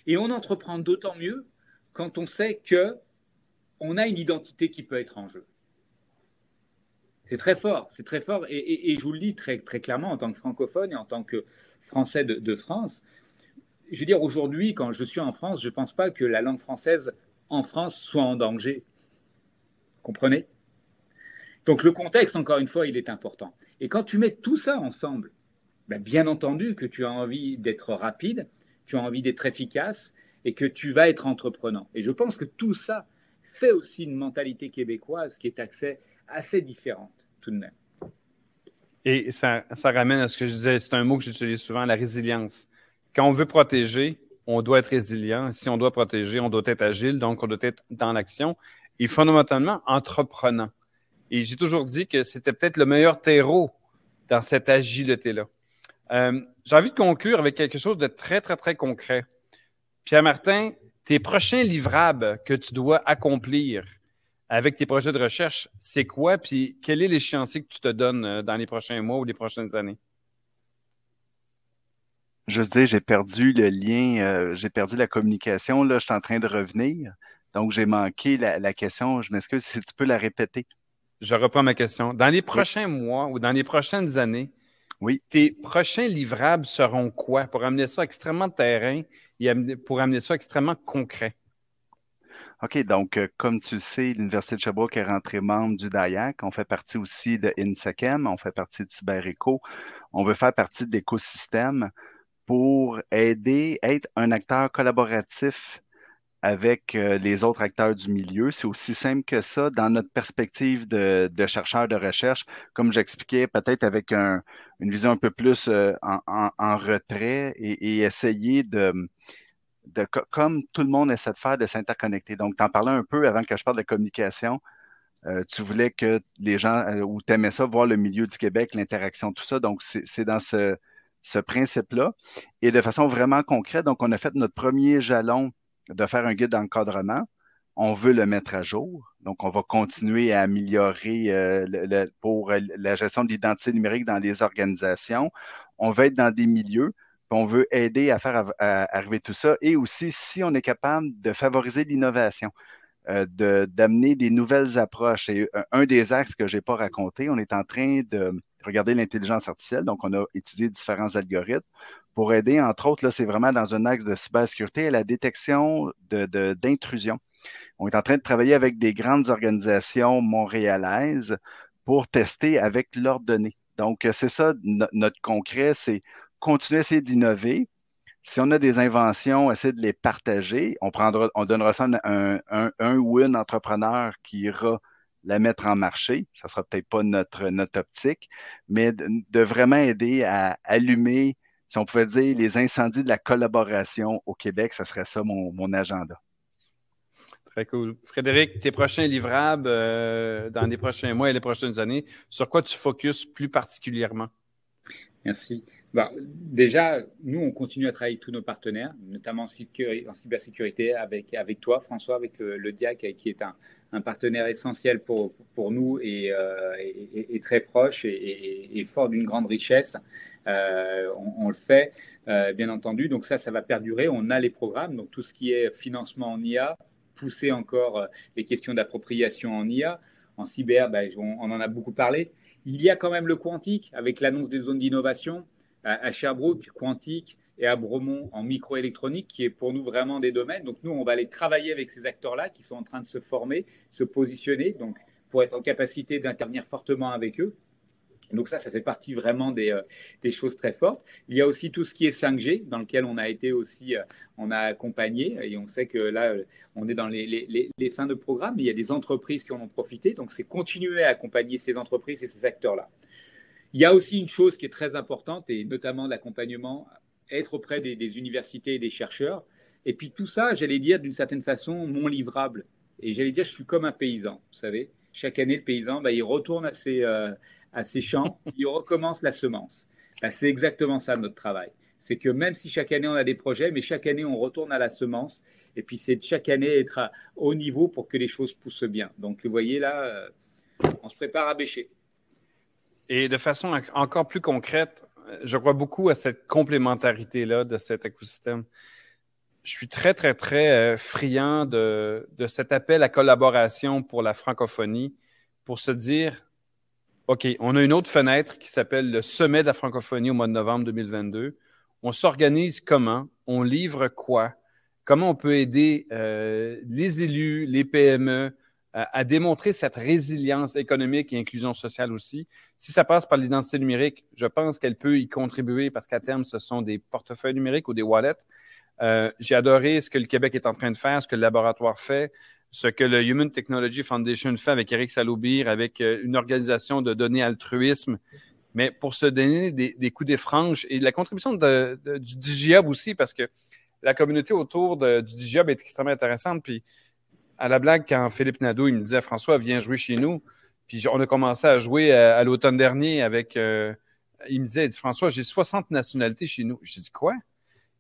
Speaker 4: Et on entreprend d'autant mieux quand on sait que on a une identité qui peut être en jeu. C'est très fort, c'est très fort. Et, je vous le dis très, très clairement en tant que francophone et en tant que Français de, de France. Je veux dire, aujourd'hui, quand je suis en France, je ne pense pas que la langue française en France soit en danger. Comprenez Donc le contexte, encore une fois, il est important. Et quand tu mets tout ça ensemble, ben, bien entendu que tu as envie d'être rapide, tu as envie d'être efficace et que tu vas être entreprenant. Et je pense que tout ça fait aussi une mentalité québécoise qui est assez différente tout de même.
Speaker 2: Et ça, ça ramène à ce que je disais, c'est un mot que j'utilise souvent, la résilience. Quand on veut protéger, on doit être résilient. Si on doit protéger, on doit être agile, donc on doit être dans l'action et fondamentalement entreprenant. Et j'ai toujours dit que c'était peut-être le meilleur terreau dans cette agilité-là. Euh, j'ai envie de conclure avec quelque chose de très, très, très concret. Pierre Martin, tes prochains livrables que tu dois accomplir avec tes projets de recherche, c'est quoi? Puis quel est l'échéancier que tu te donnes euh, dans les prochains mois ou les prochaines années?
Speaker 3: Je dire, j'ai perdu le lien, euh, j'ai perdu la communication, là, je suis en train de revenir. Donc, j'ai manqué la, question. Je m'excuse si tu peux la répéter.
Speaker 2: Je reprends ma question. Dans les prochains mois ou dans les prochaines années, oui. tes prochains livrables seront quoi pour amener ça extrêmement terrain et pour amener ça extrêmement concret?
Speaker 3: OK, donc euh, comme tu sais, l'Université de Sherbrooke est rentrée membre du DAIAC. On fait partie aussi de INSECEM, on fait partie de CyberEco. On veut faire partie de l'écosystème pour aider, être un acteur collaboratif avec euh, les autres acteurs du milieu. C'est aussi simple que ça dans notre perspective de, chercheur de recherche, comme j'expliquais, peut-être avec une vision un peu plus euh, en, retrait et, essayer de, comme tout le monde essaie de faire, de s'interconnecter. Donc, t'en parlais un peu avant que je parle de communication. Euh, tu voulais que les gens, ou t'aimais ça, voir le milieu du Québec, l'interaction, tout ça. Donc, c'est dans ce, ce principe-là et de façon vraiment concrète. Donc, on a fait notre premier jalon de faire un guide d'encadrement. On veut le mettre à jour. Donc, on va continuer à améliorer euh, le, pour euh, la gestion de l'identité numérique dans les organisations. On va être dans des milieux. On veut aider à faire arriver tout ça. Et aussi, si on est capable de favoriser l'innovation, euh, d'amener des nouvelles approches. Et un, un des axes que je n'ai pas raconté, on est en train de Regardez l'intelligence artificielle. Donc, on a étudié différents algorithmes pour aider, entre autres, là, c'est vraiment dans un axe de cybersécurité à la détection d'intrusion. De, d'intrusion. on est en train de travailler avec des grandes organisations montréalaises pour tester avec leurs données. Donc, euh, c'est ça, notre concret, c'est continuer à essayer d'innover. Si on a des inventions, essayer de les partager. On, prendra, on donnera ça à un, un, un, ou une entrepreneur qui ira la mettre en marché. Ça sera peut-être pas notre, notre optique, mais de, vraiment aider à allumer, si on pouvait dire, les incendies de la collaboration au Québec, ça serait ça mon, mon agenda.
Speaker 2: Très cool. Frédéric, tes prochains livrables euh, dans les prochains mois et les prochaines années, sur quoi tu focuses plus particulièrement?
Speaker 4: Merci. Bah, déjà, nous, on continue à travailler avec tous nos partenaires, notamment en, cybersécurité avec, toi, François, avec le, DIAC, qui est un, partenaire essentiel pour, nous euh, et, très proche et, fort d'une grande richesse. Euh, on, le fait, euh, bien entendu. Donc ça, ça va perdurer. On a les programmes, donc tout ce qui est financement en IA, pousser encore les questions d'appropriation en IA. En cyber, bah, on en a beaucoup parlé. Il y a quand même le quantique avec l'annonce des zones d'innovation à, Sherbrooke, Quantique et à Bromont en microélectronique, qui est pour nous vraiment des domaines. Donc nous, on va aller travailler avec ces acteurs-là qui sont en train de se former, se positionner, donc pour être en capacité d'intervenir fortement avec eux. Donc ça, ça fait partie vraiment des, euh, choses très fortes. Il y a aussi tout ce qui est 5G, dans lequel on a été aussi, euh, on a accompagné, et on sait que là, on est dans les, les fins de programme, mais il y a des entreprises qui en ont profité, donc c'est continuer à accompagner ces entreprises et ces acteurs-là. Il y a aussi une chose qui est très importante, et notamment l'accompagnement, être auprès des, universités et des chercheurs. Et puis tout ça, j'allais dire d'une certaine façon, mon livrable. Et j'allais dire, je suis comme un paysan, vous savez. Chaque année, le paysan, bah, il retourne à ses, euh, champs, il recommence la semence. Bah, c'est exactement ça notre travail. C'est que même si chaque année on a des projets, mais chaque année on retourne à la semence. Et puis c'est chaque année être à, au niveau pour que les choses poussent bien. Donc vous voyez là, euh, on se prépare à bêcher.
Speaker 2: Et de façon encore plus concrète, je crois beaucoup à cette complémentarité-là de cet écosystème. Je suis très, très, très euh, friand de, cet appel à collaboration pour la francophonie pour se dire OK, on a une autre fenêtre qui s'appelle le Sommet de la francophonie au mois de novembre 2022. On s'organise comment? On livre quoi? Comment on peut aider euh, les élus, les PME, euh, à démontrer cette résilience économique et inclusion sociale aussi. Si ça passe par l'identité numérique, je pense qu'elle peut y contribuer parce qu'à terme, ce sont des portefeuilles numériques ou des wallets. Euh, j'ai adoré ce que le Québec est en train de faire, ce que le laboratoire fait, ce que le Human Technology Foundation fait avec Eric Saloubir, avec euh, une organisation de données altruisme. Mais pour se donner des, coups des et la contribution du DigiHub aussi, parce que la communauté autour du DigiHub est extrêmement intéressante. Puis à la blague, quand Philippe Nadeau, il me disait, François, viens jouer chez nous. Puis on a commencé à jouer euh, à, l'automne dernier avec. Euh, il me disait, il dit, François, j'ai 60 nationalités chez nous. J'ai dit, quoi?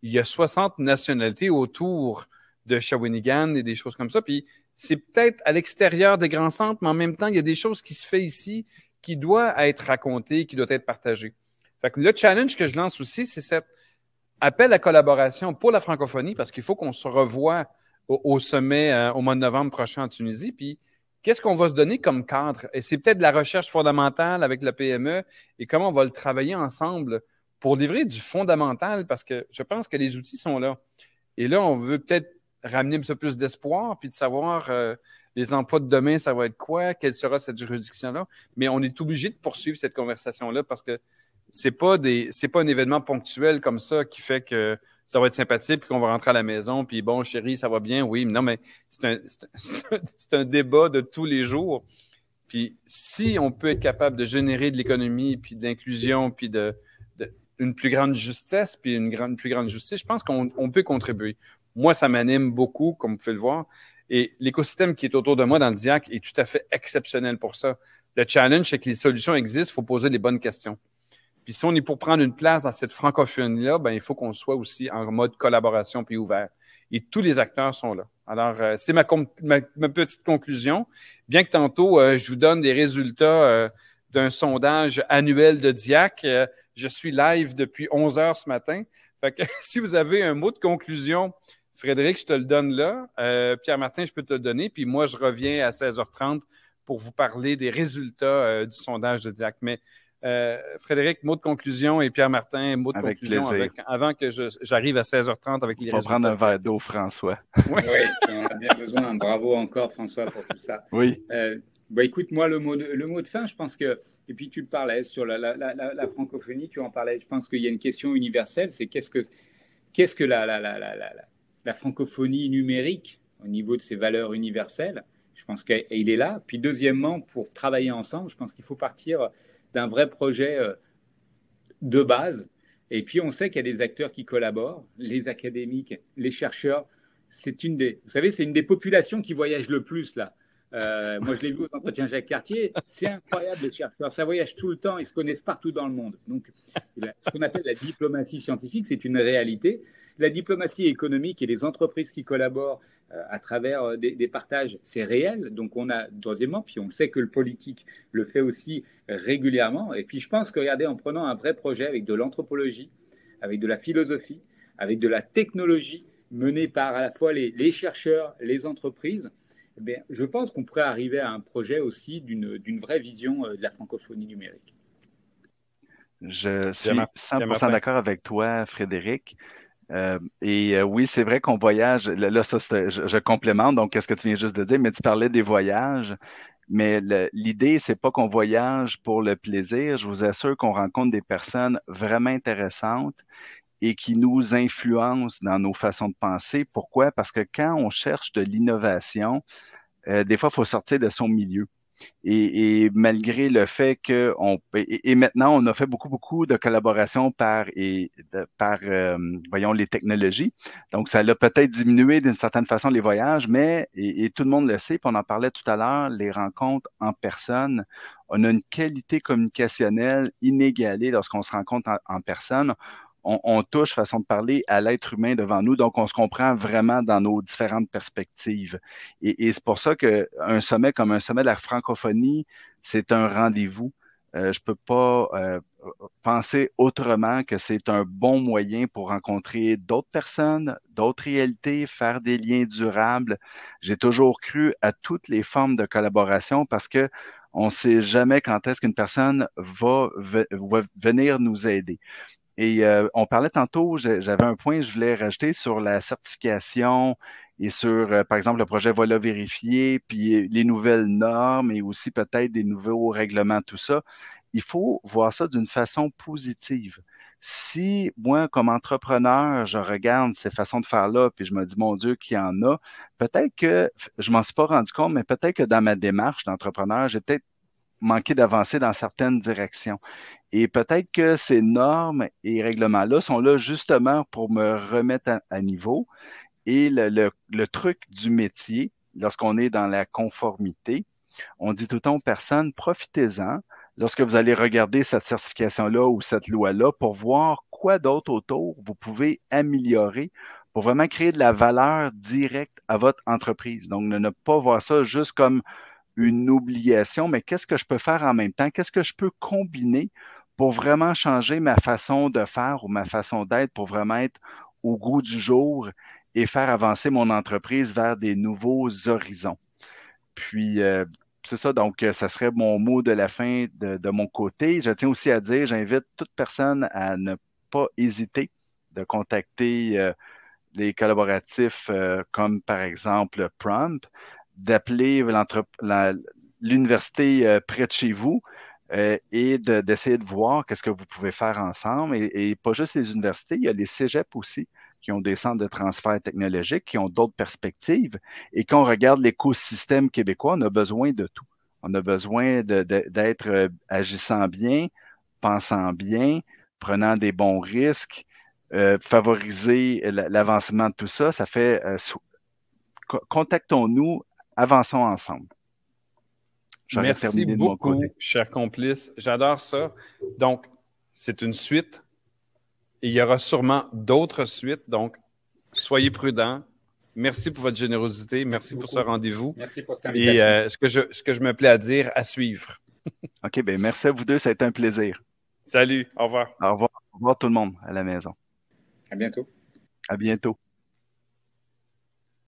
Speaker 2: Il y a 60 nationalités autour de Shawinigan et des choses comme ça. Puis c'est peut-être à l'extérieur des grands centres, mais en même temps, il y a des choses qui se fait ici qui doivent être racontées, qui doivent être partagées. Fait que le challenge que je lance aussi, c'est cet appel à collaboration pour la francophonie, parce qu'il faut qu'on se revoie au, sommet euh, au mois de novembre prochain en Tunisie. Puis, qu'est-ce qu'on va se donner comme cadre? Et c'est peut-être la recherche fondamentale avec la PME et comment on va le travailler ensemble pour livrer du fondamental parce que je pense que les outils sont là. Et là, on veut peut-être ramener un peu plus d'espoir puis de savoir euh, les emplois de demain, ça va être quoi? Quelle sera cette juridiction-là? Mais on est obligé de poursuivre cette conversation-là parce que c'est pas des, c'est pas un événement ponctuel comme ça qui fait que ça va être sympathique, puis qu'on va rentrer à la maison, puis bon, chérie, ça va bien, oui, mais non, mais c'est un, un, débat de tous les jours. Puis si on peut être capable de générer de l'économie, puis d'inclusion, puis de, une plus grande justesse, puis une, grande, plus grande justice, je pense qu'on peut contribuer. Moi, ça m'anime beaucoup, comme vous pouvez le voir. Et l'écosystème qui est autour de moi dans le DIAC est tout à fait exceptionnel pour ça. Le challenge, c'est que les solutions existent, il faut poser les bonnes questions. Puis si on est pour prendre une place dans cette francophonie-là, ben, il faut qu'on soit aussi en mode collaboration puis ouvert. Et tous les acteurs sont là. Alors, euh, c'est ma, ma, petite conclusion. Bien que tantôt, euh, je vous donne des résultats euh, d'un sondage annuel de DIAC, je suis live depuis 11 heures ce matin. Fait que si vous avez un mot de conclusion, Frédéric, je te le donne là. Pierre-Martin, je peux te le donner. Puis moi, je reviens à 16h30 pour vous parler des résultats du sondage de DIAC. Mais euh, Frédéric, mot de conclusion et Pierre Martin, mot de conclusion avant que j'arrive à 16h30 avec les On va prendre un
Speaker 3: verre d'eau, François.
Speaker 4: Oui, on a bien besoin. Bravo encore, François, pour tout ça. Oui. Euh, bah, écoute, moi, le mot, de, fin, je pense que. Et puis, tu parlais sur la, francophonie, tu en parlais. Je pense qu'il y a une question universelle c'est qu'est-ce que, qu'est-ce que la, la francophonie numérique au niveau de ses valeurs universelles Je pense qu'il est là. Puis, deuxièmement, pour travailler ensemble, je pense qu'il faut partir d'un vrai projet euh, de base. Et puis, on sait qu'il y a des acteurs qui collaborent, les académiques, les chercheurs. C'est une des, vous savez, c'est une des populations qui voyage le plus là. Euh, moi, je l'ai vu aux entretiens Jacques Cartier. C'est incroyable, les chercheurs. Ça voyage tout le temps. Ils se connaissent partout dans le monde. Donc, ce qu'on appelle la diplomatie scientifique, c'est une réalité. La diplomatie économique et les entreprises qui collaborent euh, à travers euh, des, partages. C'est réel. Donc, on a, troisièmement, puis on sait que le politique le fait aussi euh, régulièrement. Et puis, je pense que, regardez, en prenant un vrai projet avec de l'anthropologie, avec de la philosophie, avec de la technologie menée par à la fois les, chercheurs, les entreprises, eh je pense qu'on pourrait arriver à un projet aussi d'une vraie vision de la francophonie numérique.
Speaker 3: Je suis 100% d'accord avec toi, Frédéric. Euh, et euh, oui, c'est vrai qu'on voyage. Là, ça, je, complémente. Donc, qu'est-ce que tu viens juste de dire? Mais tu parlais des voyages. Mais l'idée, c'est pas qu'on voyage pour le plaisir. Je vous assure qu'on rencontre des personnes vraiment intéressantes et qui nous influencent dans nos façons de penser. Pourquoi? Parce que quand on cherche de l'innovation, euh, des fois, il faut sortir de son milieu. Et, malgré le fait que on et, maintenant on a fait beaucoup beaucoup de collaborations par et par euh, voyons les technologies. Donc ça a peut-être diminué d'une certaine façon les voyages, mais et, tout le monde le sait, puis on en parlait tout à l'heure, les rencontres en personne. On a une qualité communicationnelle inégalée lorsqu'on se rencontre en personne on, touche, façon de parler, à l'être humain devant nous, donc on se comprend vraiment dans nos différentes perspectives. Et, c'est pour ça qu'un sommet comme un sommet de la francophonie, c'est un rendez-vous. Euh, je ne peux pas euh, penser autrement que c'est un bon moyen pour rencontrer d'autres personnes, d'autres réalités, faire des liens durables. J'ai toujours cru à toutes les formes de collaboration parce que on ne sait jamais quand est-ce qu'une personne va, venir nous aider. Et euh, on parlait tantôt, j'avais un point que je voulais rajouter sur la certification et sur, euh, par exemple, le projet Voilà vérifié, puis les nouvelles normes et aussi peut-être des nouveaux règlements, tout ça. Il faut voir ça d'une façon positive. Si moi, comme entrepreneur, je regarde ces façons de faire-là, puis je me dis, mon Dieu, qu'il y en a, peut-être que je m'en suis pas rendu compte, mais peut-être que dans ma démarche d'entrepreneur, j'ai peut-être manquer d'avancer dans certaines directions. Et peut-être que ces normes et règlements-là sont là justement pour me remettre à, niveau. Et le, truc du métier, lorsqu'on est dans la conformité, on dit tout le temps aux personnes, profitez-en lorsque vous allez regarder cette certification-là ou cette loi-là pour voir quoi d'autre autour vous pouvez améliorer pour vraiment créer de la valeur directe à votre entreprise. Donc, ne pas voir ça juste comme une obligation, mais qu'est-ce que je peux faire en même temps? Qu'est-ce que je peux combiner pour vraiment changer ma façon de faire ou ma façon d'être pour vraiment être au goût du jour et faire avancer mon entreprise vers des nouveaux horizons? Puis, euh, c'est ça, donc euh, ça serait mon mot de la fin de, mon côté. Je tiens aussi à dire, j'invite toute personne à ne pas hésiter de contacter euh, les collaboratifs comme par exemple Prompt d'appeler l'université euh, près de chez vous euh, et d'essayer de, voir qu'est-ce que vous pouvez faire ensemble. Et, pas juste les universités, il y a les cégeps aussi qui ont des centres de transfert technologique, qui ont d'autres perspectives. Et quand on regarde l'écosystème québécois, on a besoin de tout. On a besoin d'être euh, agissant bien, pensant bien, prenant des bons risques, favoriser l'avancement de tout ça. Ça fait contactons-nous avançons ensemble. Merci beaucoup,
Speaker 2: cher complice. J'adore ça. Donc, c'est une suite. Il y aura sûrement d'autres suites. Donc, soyez prudents. Merci pour votre générosité. Merci, pour ce rendez-vous. Merci pour cette invitation. Et euh, ce, que je, ce que je me plais à dire, à suivre. OK, bien, merci à vous deux. Ça a été un plaisir.
Speaker 3: Salut. Au revoir. Au revoir. Au revoir tout le monde à la maison. À bientôt. À bientôt.